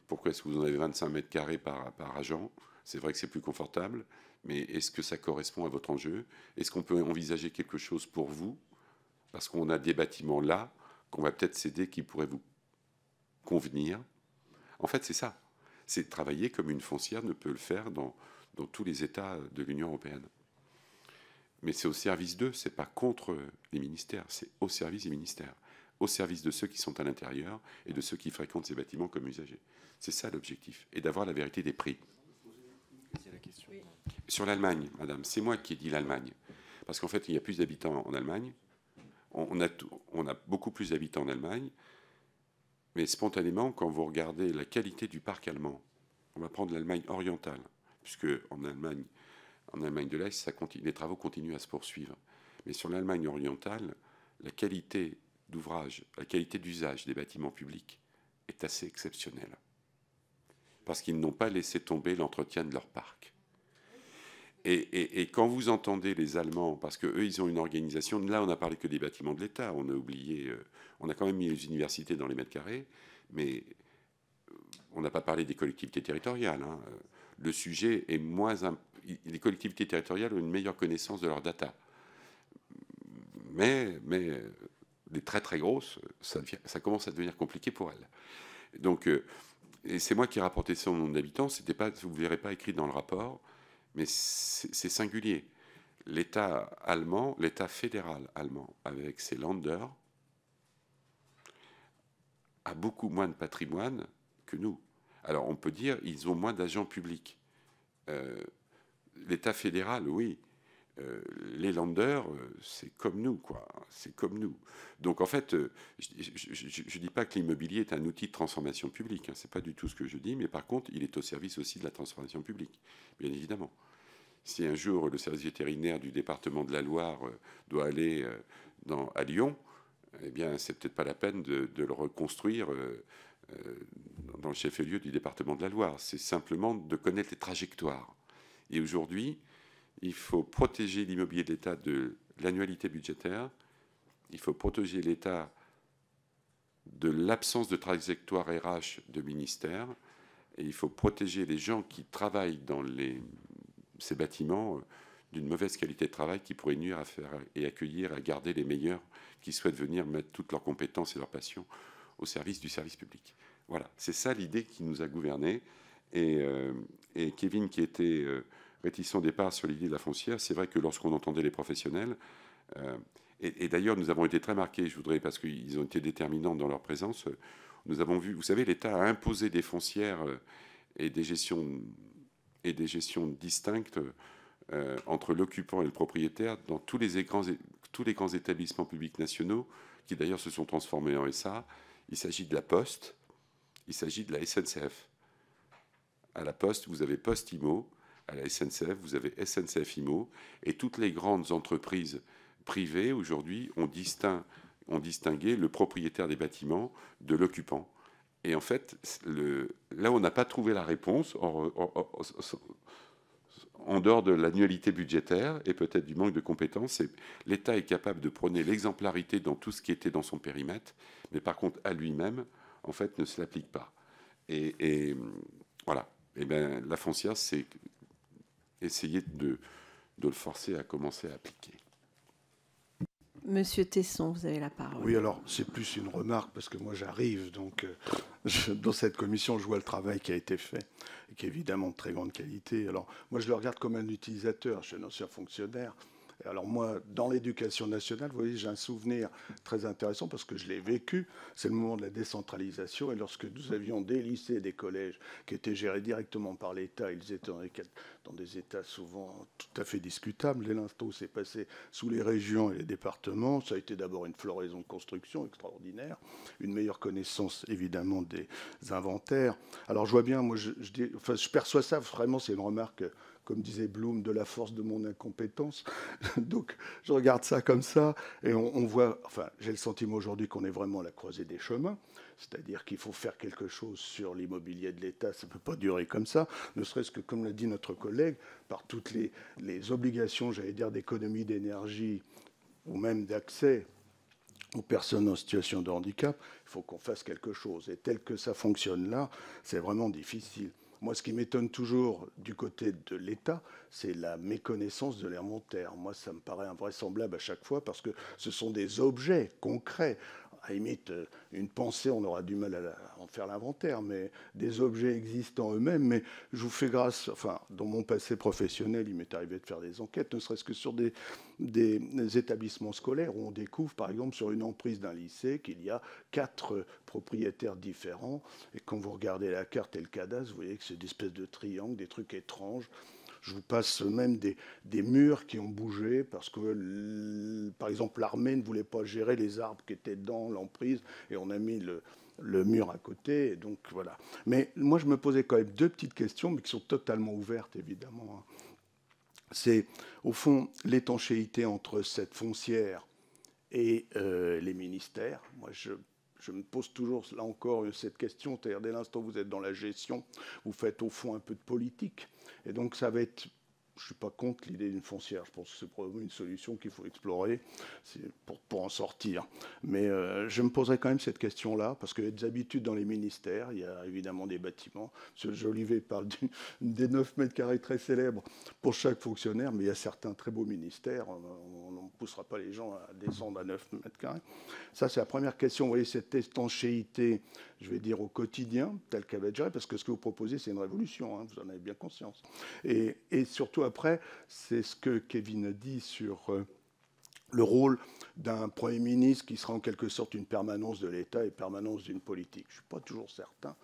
Pourquoi est-ce que vous en avez 25 mètres carrés par, par agent C'est vrai que c'est plus confortable mais est-ce que ça correspond à votre enjeu Est-ce qu'on peut envisager quelque chose pour vous Parce qu'on a des bâtiments là qu'on va peut-être céder qui pourraient vous convenir. En fait, c'est ça. C'est travailler comme une foncière ne peut le faire dans, tous les États de l'Union européenne. Mais c'est au service d'eux, c'est pas contre les ministères, c'est au service des ministères, au service de ceux qui sont à l'intérieur et de ceux qui fréquentent ces bâtiments comme usagers. C'est ça l'objectif, et d'avoir la vérité des prix sur l'Allemagne, madame, c'est moi qui ai dit l'Allemagne. Parce qu'en fait, il y a plus d'habitants en Allemagne. On a, beaucoup plus d'habitants en Allemagne. Mais spontanément, quand vous regardez la qualité du parc allemand, on va prendre l'Allemagne orientale, puisque en Allemagne, en Allemagne de l'Est, les travaux continuent à se poursuivre. Mais sur l'Allemagne orientale, la qualité d'ouvrage, la qualité d'usage des bâtiments publics est assez exceptionnelle. Parce qu'ils n'ont pas laissé tomber l'entretien de leur parc et, quand vous entendez les Allemands, parce qu'eux, ils ont une organisation, là, on n'a parlé que des bâtiments de l'État, on a oublié, euh, on a quand même mis les universités dans les mètres carrés, mais euh, on n'a pas parlé des collectivités territoriales. Hein. Le sujet est moins... Les collectivités territoriales ont une meilleure connaissance de leurs data. Mais, mais euh, les très très grosses, ça, commence à devenir compliqué pour elles. Donc, et c'est moi qui ai rapporté ça au nombre d'habitants, vous ne verrez pas écrit dans le rapport, mais c'est singulier. L'État allemand, l'État fédéral allemand, avec ses Länder, a beaucoup moins de patrimoine que nous. Alors on peut dire qu'ils ont moins d'agents publics. Euh, L'État fédéral, oui, euh, les landers, euh, c'est comme nous, quoi. C'est comme nous. Donc, en fait, euh, je ne dis pas que l'immobilier est un outil de transformation publique. Hein, c'est pas du tout ce que je dis. Mais par contre, il est au service aussi de la transformation publique, bien évidemment. Si un jour le service vétérinaire du département de la Loire doit aller à Lyon, eh bien, c'est peut-être pas la peine de, de le reconstruire dans le chef-lieu du département de la Loire. C'est simplement de connaître les trajectoires. Et aujourd'hui, il faut protéger l'immobilier de l'État de l'annualité budgétaire, il faut protéger l'État de l'absence de trajectoire RH de ministère, et il faut protéger les gens qui travaillent dans ces bâtiments euh, d'une mauvaise qualité de travail qui pourrait nuire à faire et accueillir, à garder les meilleurs qui souhaitent venir mettre toutes leurs compétences et leurs passions au service du service public. Voilà, c'est ça l'idée qui nous a gouvernés. Et, euh, Kevin, qui était... Euh, réticent au départ sur l'idée de la foncière, c'est vrai que lorsqu'on entendait les professionnels, euh, et, d'ailleurs nous avons été très marqués, je voudrais, parce qu'ils ont été déterminants dans leur présence, euh, nous avons vu, vous savez, l'État a imposé des foncières euh, et des gestions, et des gestions distinctes entre l'occupant et le propriétaire dans tous les, grands, tous les grands établissements publics nationaux, qui d'ailleurs se sont transformés en SA. Il s'agit de la Poste, il s'agit de la SNCF. À la Poste, vous avez Poste IMO, à la SNCF, vous avez SNCF IMO et toutes les grandes entreprises privées aujourd'hui ont, distingué le propriétaire des bâtiments de l'occupant. Et en fait, là, on n'a pas trouvé la réponse en, dehors de l'annualité budgétaire et peut-être du manque de compétences. L'État est capable de prôner l'exemplarité dans tout ce qui était dans son périmètre, mais par contre, à lui-même, en fait, ne se l'applique pas. Et, et, voilà. Et eh bien, la foncière, c'est essayer de, le forcer à commencer à appliquer. Monsieur Tesson, vous avez la parole. Oui, alors c'est plus une remarque parce que moi j'arrive, donc euh, dans cette commission, je vois le travail qui a été fait, et qui est évidemment de très grande qualité. Alors moi je le regarde comme un utilisateur, je suis un ancien fonctionnaire, alors moi, dans l'éducation nationale, vous voyez, j'ai un souvenir très intéressant parce que je l'ai vécu. C'est le moment de la décentralisation. Et lorsque nous avions des lycées, des collèges qui étaient gérés directement par l'État, ils étaient dans des États souvent tout à fait discutables. Dès l'instant où passé sous les régions et les départements, ça a été d'abord une floraison de construction extraordinaire, une meilleure connaissance évidemment des inventaires. Alors je vois bien, moi je perçois ça vraiment, c'est une remarque comme disait Bloom, de la force de mon incompétence. Donc je regarde ça comme ça et on, voit, enfin j'ai le sentiment aujourd'hui qu'on est vraiment à la croisée des chemins, c'est-à-dire qu'il faut faire quelque chose sur l'immobilier de l'État, ça ne peut pas durer comme ça, ne serait-ce que comme l'a dit notre collègue, par toutes les obligations, j'allais dire, d'économie d'énergie ou même d'accès aux personnes en situation de handicap, il faut qu'on fasse quelque chose. Et tel que ça fonctionne là, c'est vraiment difficile. Moi, ce qui m'étonne toujours du côté de l'État, c'est la méconnaissance de l'alimentaire. Moi, ça me paraît invraisemblable à chaque fois parce que ce sont des objets concrets à limite, euh, une pensée, on aura du mal à, en faire l'inventaire, mais des objets en eux-mêmes. Mais je vous fais grâce, enfin, dans mon passé professionnel, il m'est arrivé de faire des enquêtes, ne serait-ce que sur des, des, établissements scolaires où on découvre, par exemple, sur une emprise d'un lycée, qu'il y a quatre euh, propriétaires différents. Et quand vous regardez la carte et le cadastre, vous voyez que c'est des espèces de triangles, des trucs étranges. Je vous passe même des, murs qui ont bougé parce que, par exemple, l'armée ne voulait pas gérer les arbres qui étaient dans l'emprise et on a mis le, mur à côté. donc voilà. Mais moi, je me posais quand même deux petites questions, mais qui sont totalement ouvertes, évidemment. Hein. C'est, au fond, l'étanchéité entre cette foncière et euh, les ministères. Moi, je je me pose toujours, là encore, cette question, c'est-à-dire dès l'instant où vous êtes dans la gestion, vous faites au fond un peu de politique. Et donc ça va être je ne suis pas contre l'idée d'une foncière. Je pense que c'est probablement une solution qu'il faut explorer pour, en sortir. Mais euh, je me poserai quand même cette question-là, parce qu'il y a des habitudes dans les ministères. Il y a évidemment des bâtiments. Monsieur Jolivet parle des 9 mètres carrés très célèbres pour chaque fonctionnaire, mais il y a certains très beaux ministères. On ne poussera pas les gens à descendre à 9 mètres carrés. Ça, c'est la première question. Vous voyez, cette étanchéité, je vais dire, au quotidien, telle qu'elle va être parce que ce que vous proposez, c'est une révolution. Hein, vous en avez bien conscience. Et, et surtout, après, c'est ce que Kevin a dit sur euh, le rôle d'un Premier ministre qui sera en quelque sorte une permanence de l'État et permanence d'une politique. Je ne suis pas toujours certain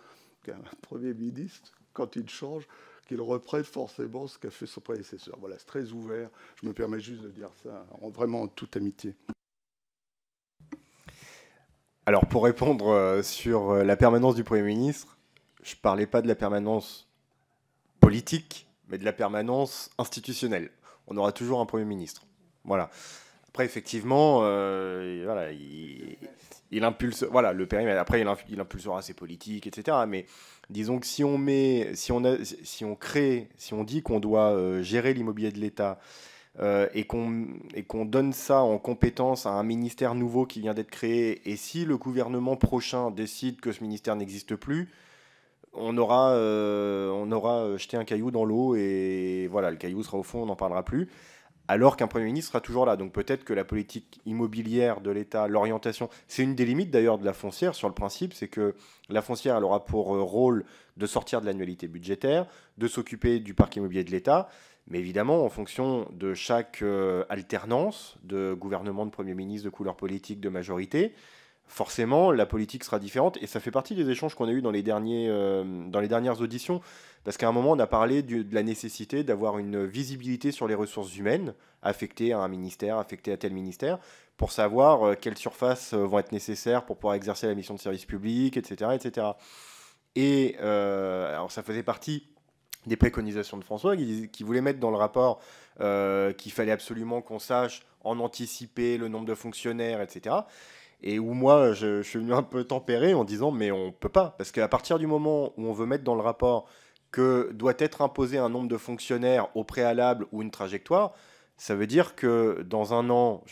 qu'un Premier ministre, quand il change, qu'il reprenne forcément ce qu'a fait son prédécesseur. Voilà, c'est très ouvert. Je me permets juste de dire ça, en vraiment en toute amitié. Alors pour répondre euh, sur euh, la permanence du Premier ministre, je ne parlais pas de la permanence politique, mais de la permanence institutionnelle. On aura toujours un Premier ministre. Voilà. Après, effectivement, euh, voilà, il, impulse, voilà, le périmètre. Après, il, impulsera ses politiques, etc. Mais disons que si on met, si on si on crée, si on dit qu'on doit euh, gérer l'immobilier de l'État euh, et qu'on et qu'on donne ça en compétence à un ministère nouveau qui vient d'être créé, et si le gouvernement prochain décide que ce ministère n'existe plus, on aura, euh, on aura euh, jeté un caillou dans l'eau et voilà, le caillou sera au fond, on n'en parlera plus. Alors qu'un Premier ministre sera toujours là. Donc peut-être que la politique immobilière de l'État, l'orientation, c'est une des limites d'ailleurs de la foncière sur le principe, c'est que la foncière, elle aura pour euh, rôle de sortir de l'annualité budgétaire, de s'occuper du parc immobilier de l'État. Mais évidemment, en fonction de chaque alternance de gouvernement, de Premier ministre, de couleur politique, de majorité, forcément, la politique sera différente. Et ça fait partie des échanges qu'on a eus dans les, derniers, euh, dans les dernières auditions. Parce qu'à un moment, on a parlé de la nécessité d'avoir une visibilité sur les ressources humaines affectées à un ministère, affectées à tel ministère, pour savoir euh, quelles surfaces euh, vont être nécessaires pour pouvoir exercer la mission de service public, etc. etc. Et ça faisait partie des préconisations de François qui, qui voulait mettre dans le rapport qu'il fallait absolument qu'on sache en anticiper le nombre de fonctionnaires, etc et où moi je, suis venu un peu tempéré en disant mais on peut pas parce qu'à partir du moment où on veut mettre dans le rapport que doit être imposé un nombre de fonctionnaires au préalable ou une trajectoire, ça veut dire que dans un an,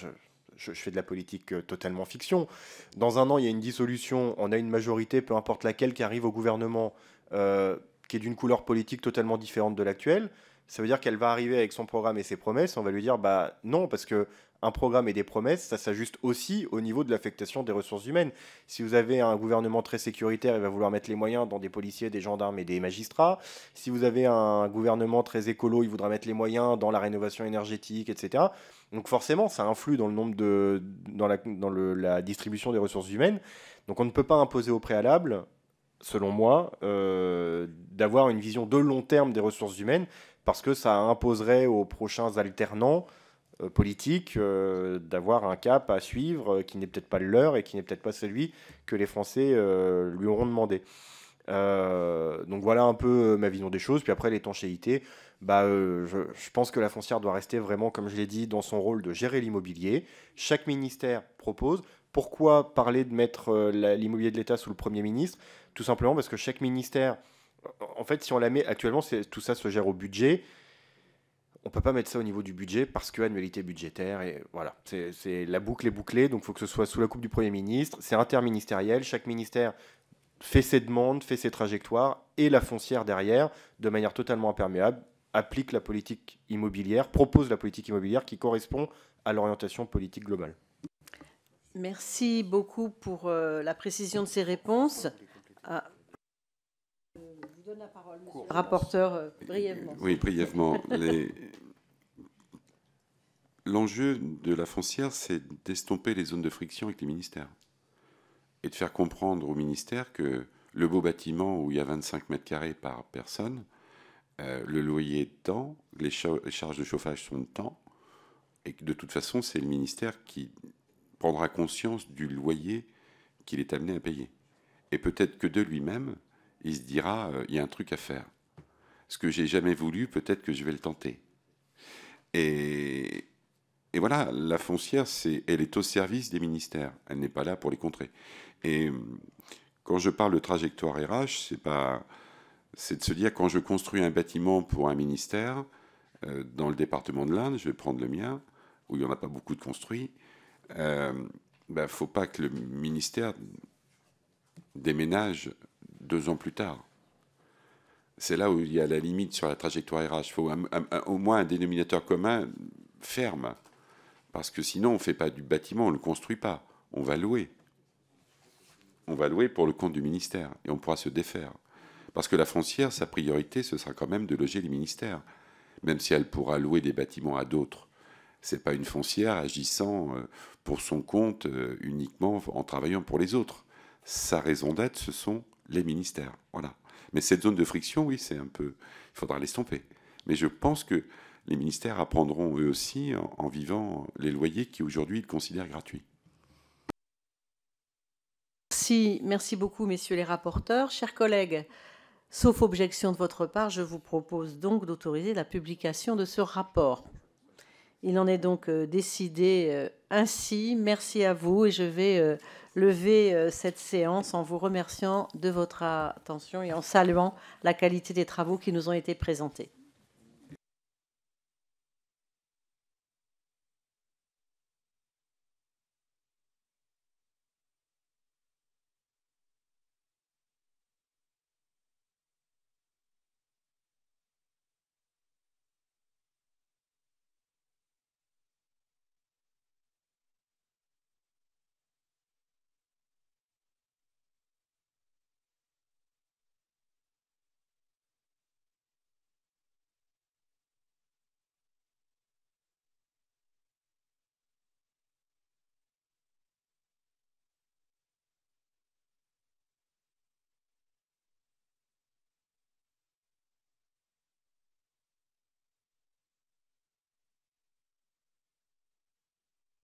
je, fais de la politique euh, totalement fiction, dans un an il y a une dissolution, on a une majorité, peu importe laquelle, qui arrive au gouvernement, euh, qui est d'une couleur politique totalement différente de l'actuelle, ça veut dire qu'elle va arriver avec son programme et ses promesses. On va lui dire bah non, parce que un programme et des promesses, ça s'ajuste aussi au niveau de l'affectation des ressources humaines. Si vous avez un gouvernement très sécuritaire, il va vouloir mettre les moyens dans des policiers, des gendarmes et des magistrats. Si vous avez un gouvernement très écolo, il voudra mettre les moyens dans la rénovation énergétique, etc. Donc forcément, ça influe dans le nombre de dans la, dans la distribution des ressources humaines. Donc on ne peut pas imposer au préalable selon moi, euh, d'avoir une vision de long terme des ressources humaines, parce que ça imposerait aux prochains alternants euh, politiques euh, d'avoir un cap à suivre euh, qui n'est peut-être pas le leur et qui n'est peut-être pas celui que les Français lui auront demandé. donc voilà un peu ma vision des choses. Puis après l'étanchéité, bah, je, pense que la foncière doit rester vraiment, comme je l'ai dit, dans son rôle de gérer l'immobilier. Chaque ministère propose. Pourquoi parler de mettre l'immobilier de l'État sous le Premier ministre Tout simplement parce que chaque ministère en fait, si on la met actuellement, tout ça se gère au budget. On peut pas mettre ça au niveau du budget parce que annualité budgétaire et voilà, c'est la boucle est bouclée, donc il faut que ce soit sous la coupe du Premier ministre. C'est interministériel, chaque ministère fait ses demandes, fait ses trajectoires et la foncière derrière, de manière totalement imperméable, applique la politique immobilière, propose la politique immobilière qui correspond à l'orientation politique globale. Merci beaucoup pour euh, la précision de ces réponses. Ah, vous donne la parole, rapporteur, euh, euh, brièvement. Oui, brièvement. L'enjeu de la foncière, c'est d'estomper les zones de friction avec les ministères et de faire comprendre au ministère que le beau bâtiment où il y a 25 mètres carrés par personne, euh, le loyer est temps, les, les charges de chauffage sont de temps, et que de toute façon, c'est le ministère qui prendra conscience du loyer qu'il est amené à payer. Et peut-être que de lui-même, il se dira, euh, il y a un truc à faire. Ce que j'ai jamais voulu, peut-être que je vais le tenter. Et, et voilà, la foncière, c'est, elle est au service des ministères. Elle n'est pas là pour les contrer. Et euh, quand je parle de trajectoire RH, c'est pas, c'est de se dire quand je construis un bâtiment pour un ministère euh, dans le département de l'Inde, je vais prendre le mien où il n'y en a pas beaucoup de construits. Il ne bah, faut pas que le ministère déménage deux ans plus tard. C'est là où il y a la limite sur la trajectoire RH. Il faut au moins un dénominateur commun ferme. Parce que sinon, on ne fait pas du bâtiment, on ne le construit pas. On va louer. On va louer pour le compte du ministère et on pourra se défaire. Parce que la foncière, sa priorité, ce sera quand même de loger les ministères. Même si elle pourra louer des bâtiments à d'autres. Ce n'est pas une foncière agissant euh, pour son compte euh, uniquement en travaillant pour les autres. Sa raison d'être, ce sont les ministères. Voilà. Mais cette zone de friction, oui, c'est un peu. Il faudra l'estomper. Mais je pense que les ministères apprendront eux aussi en, vivant les loyers qui aujourd'hui ils considèrent gratuits. Merci, merci beaucoup, messieurs les rapporteurs. Chers collègues, sauf objection de votre part, je vous propose donc d'autoriser la publication de ce rapport. Il en est donc euh, décidé euh, ainsi. Merci à vous et je vais euh, Levez euh, cette séance en vous remerciant de votre attention et en saluant la qualité des travaux qui nous ont été présentés.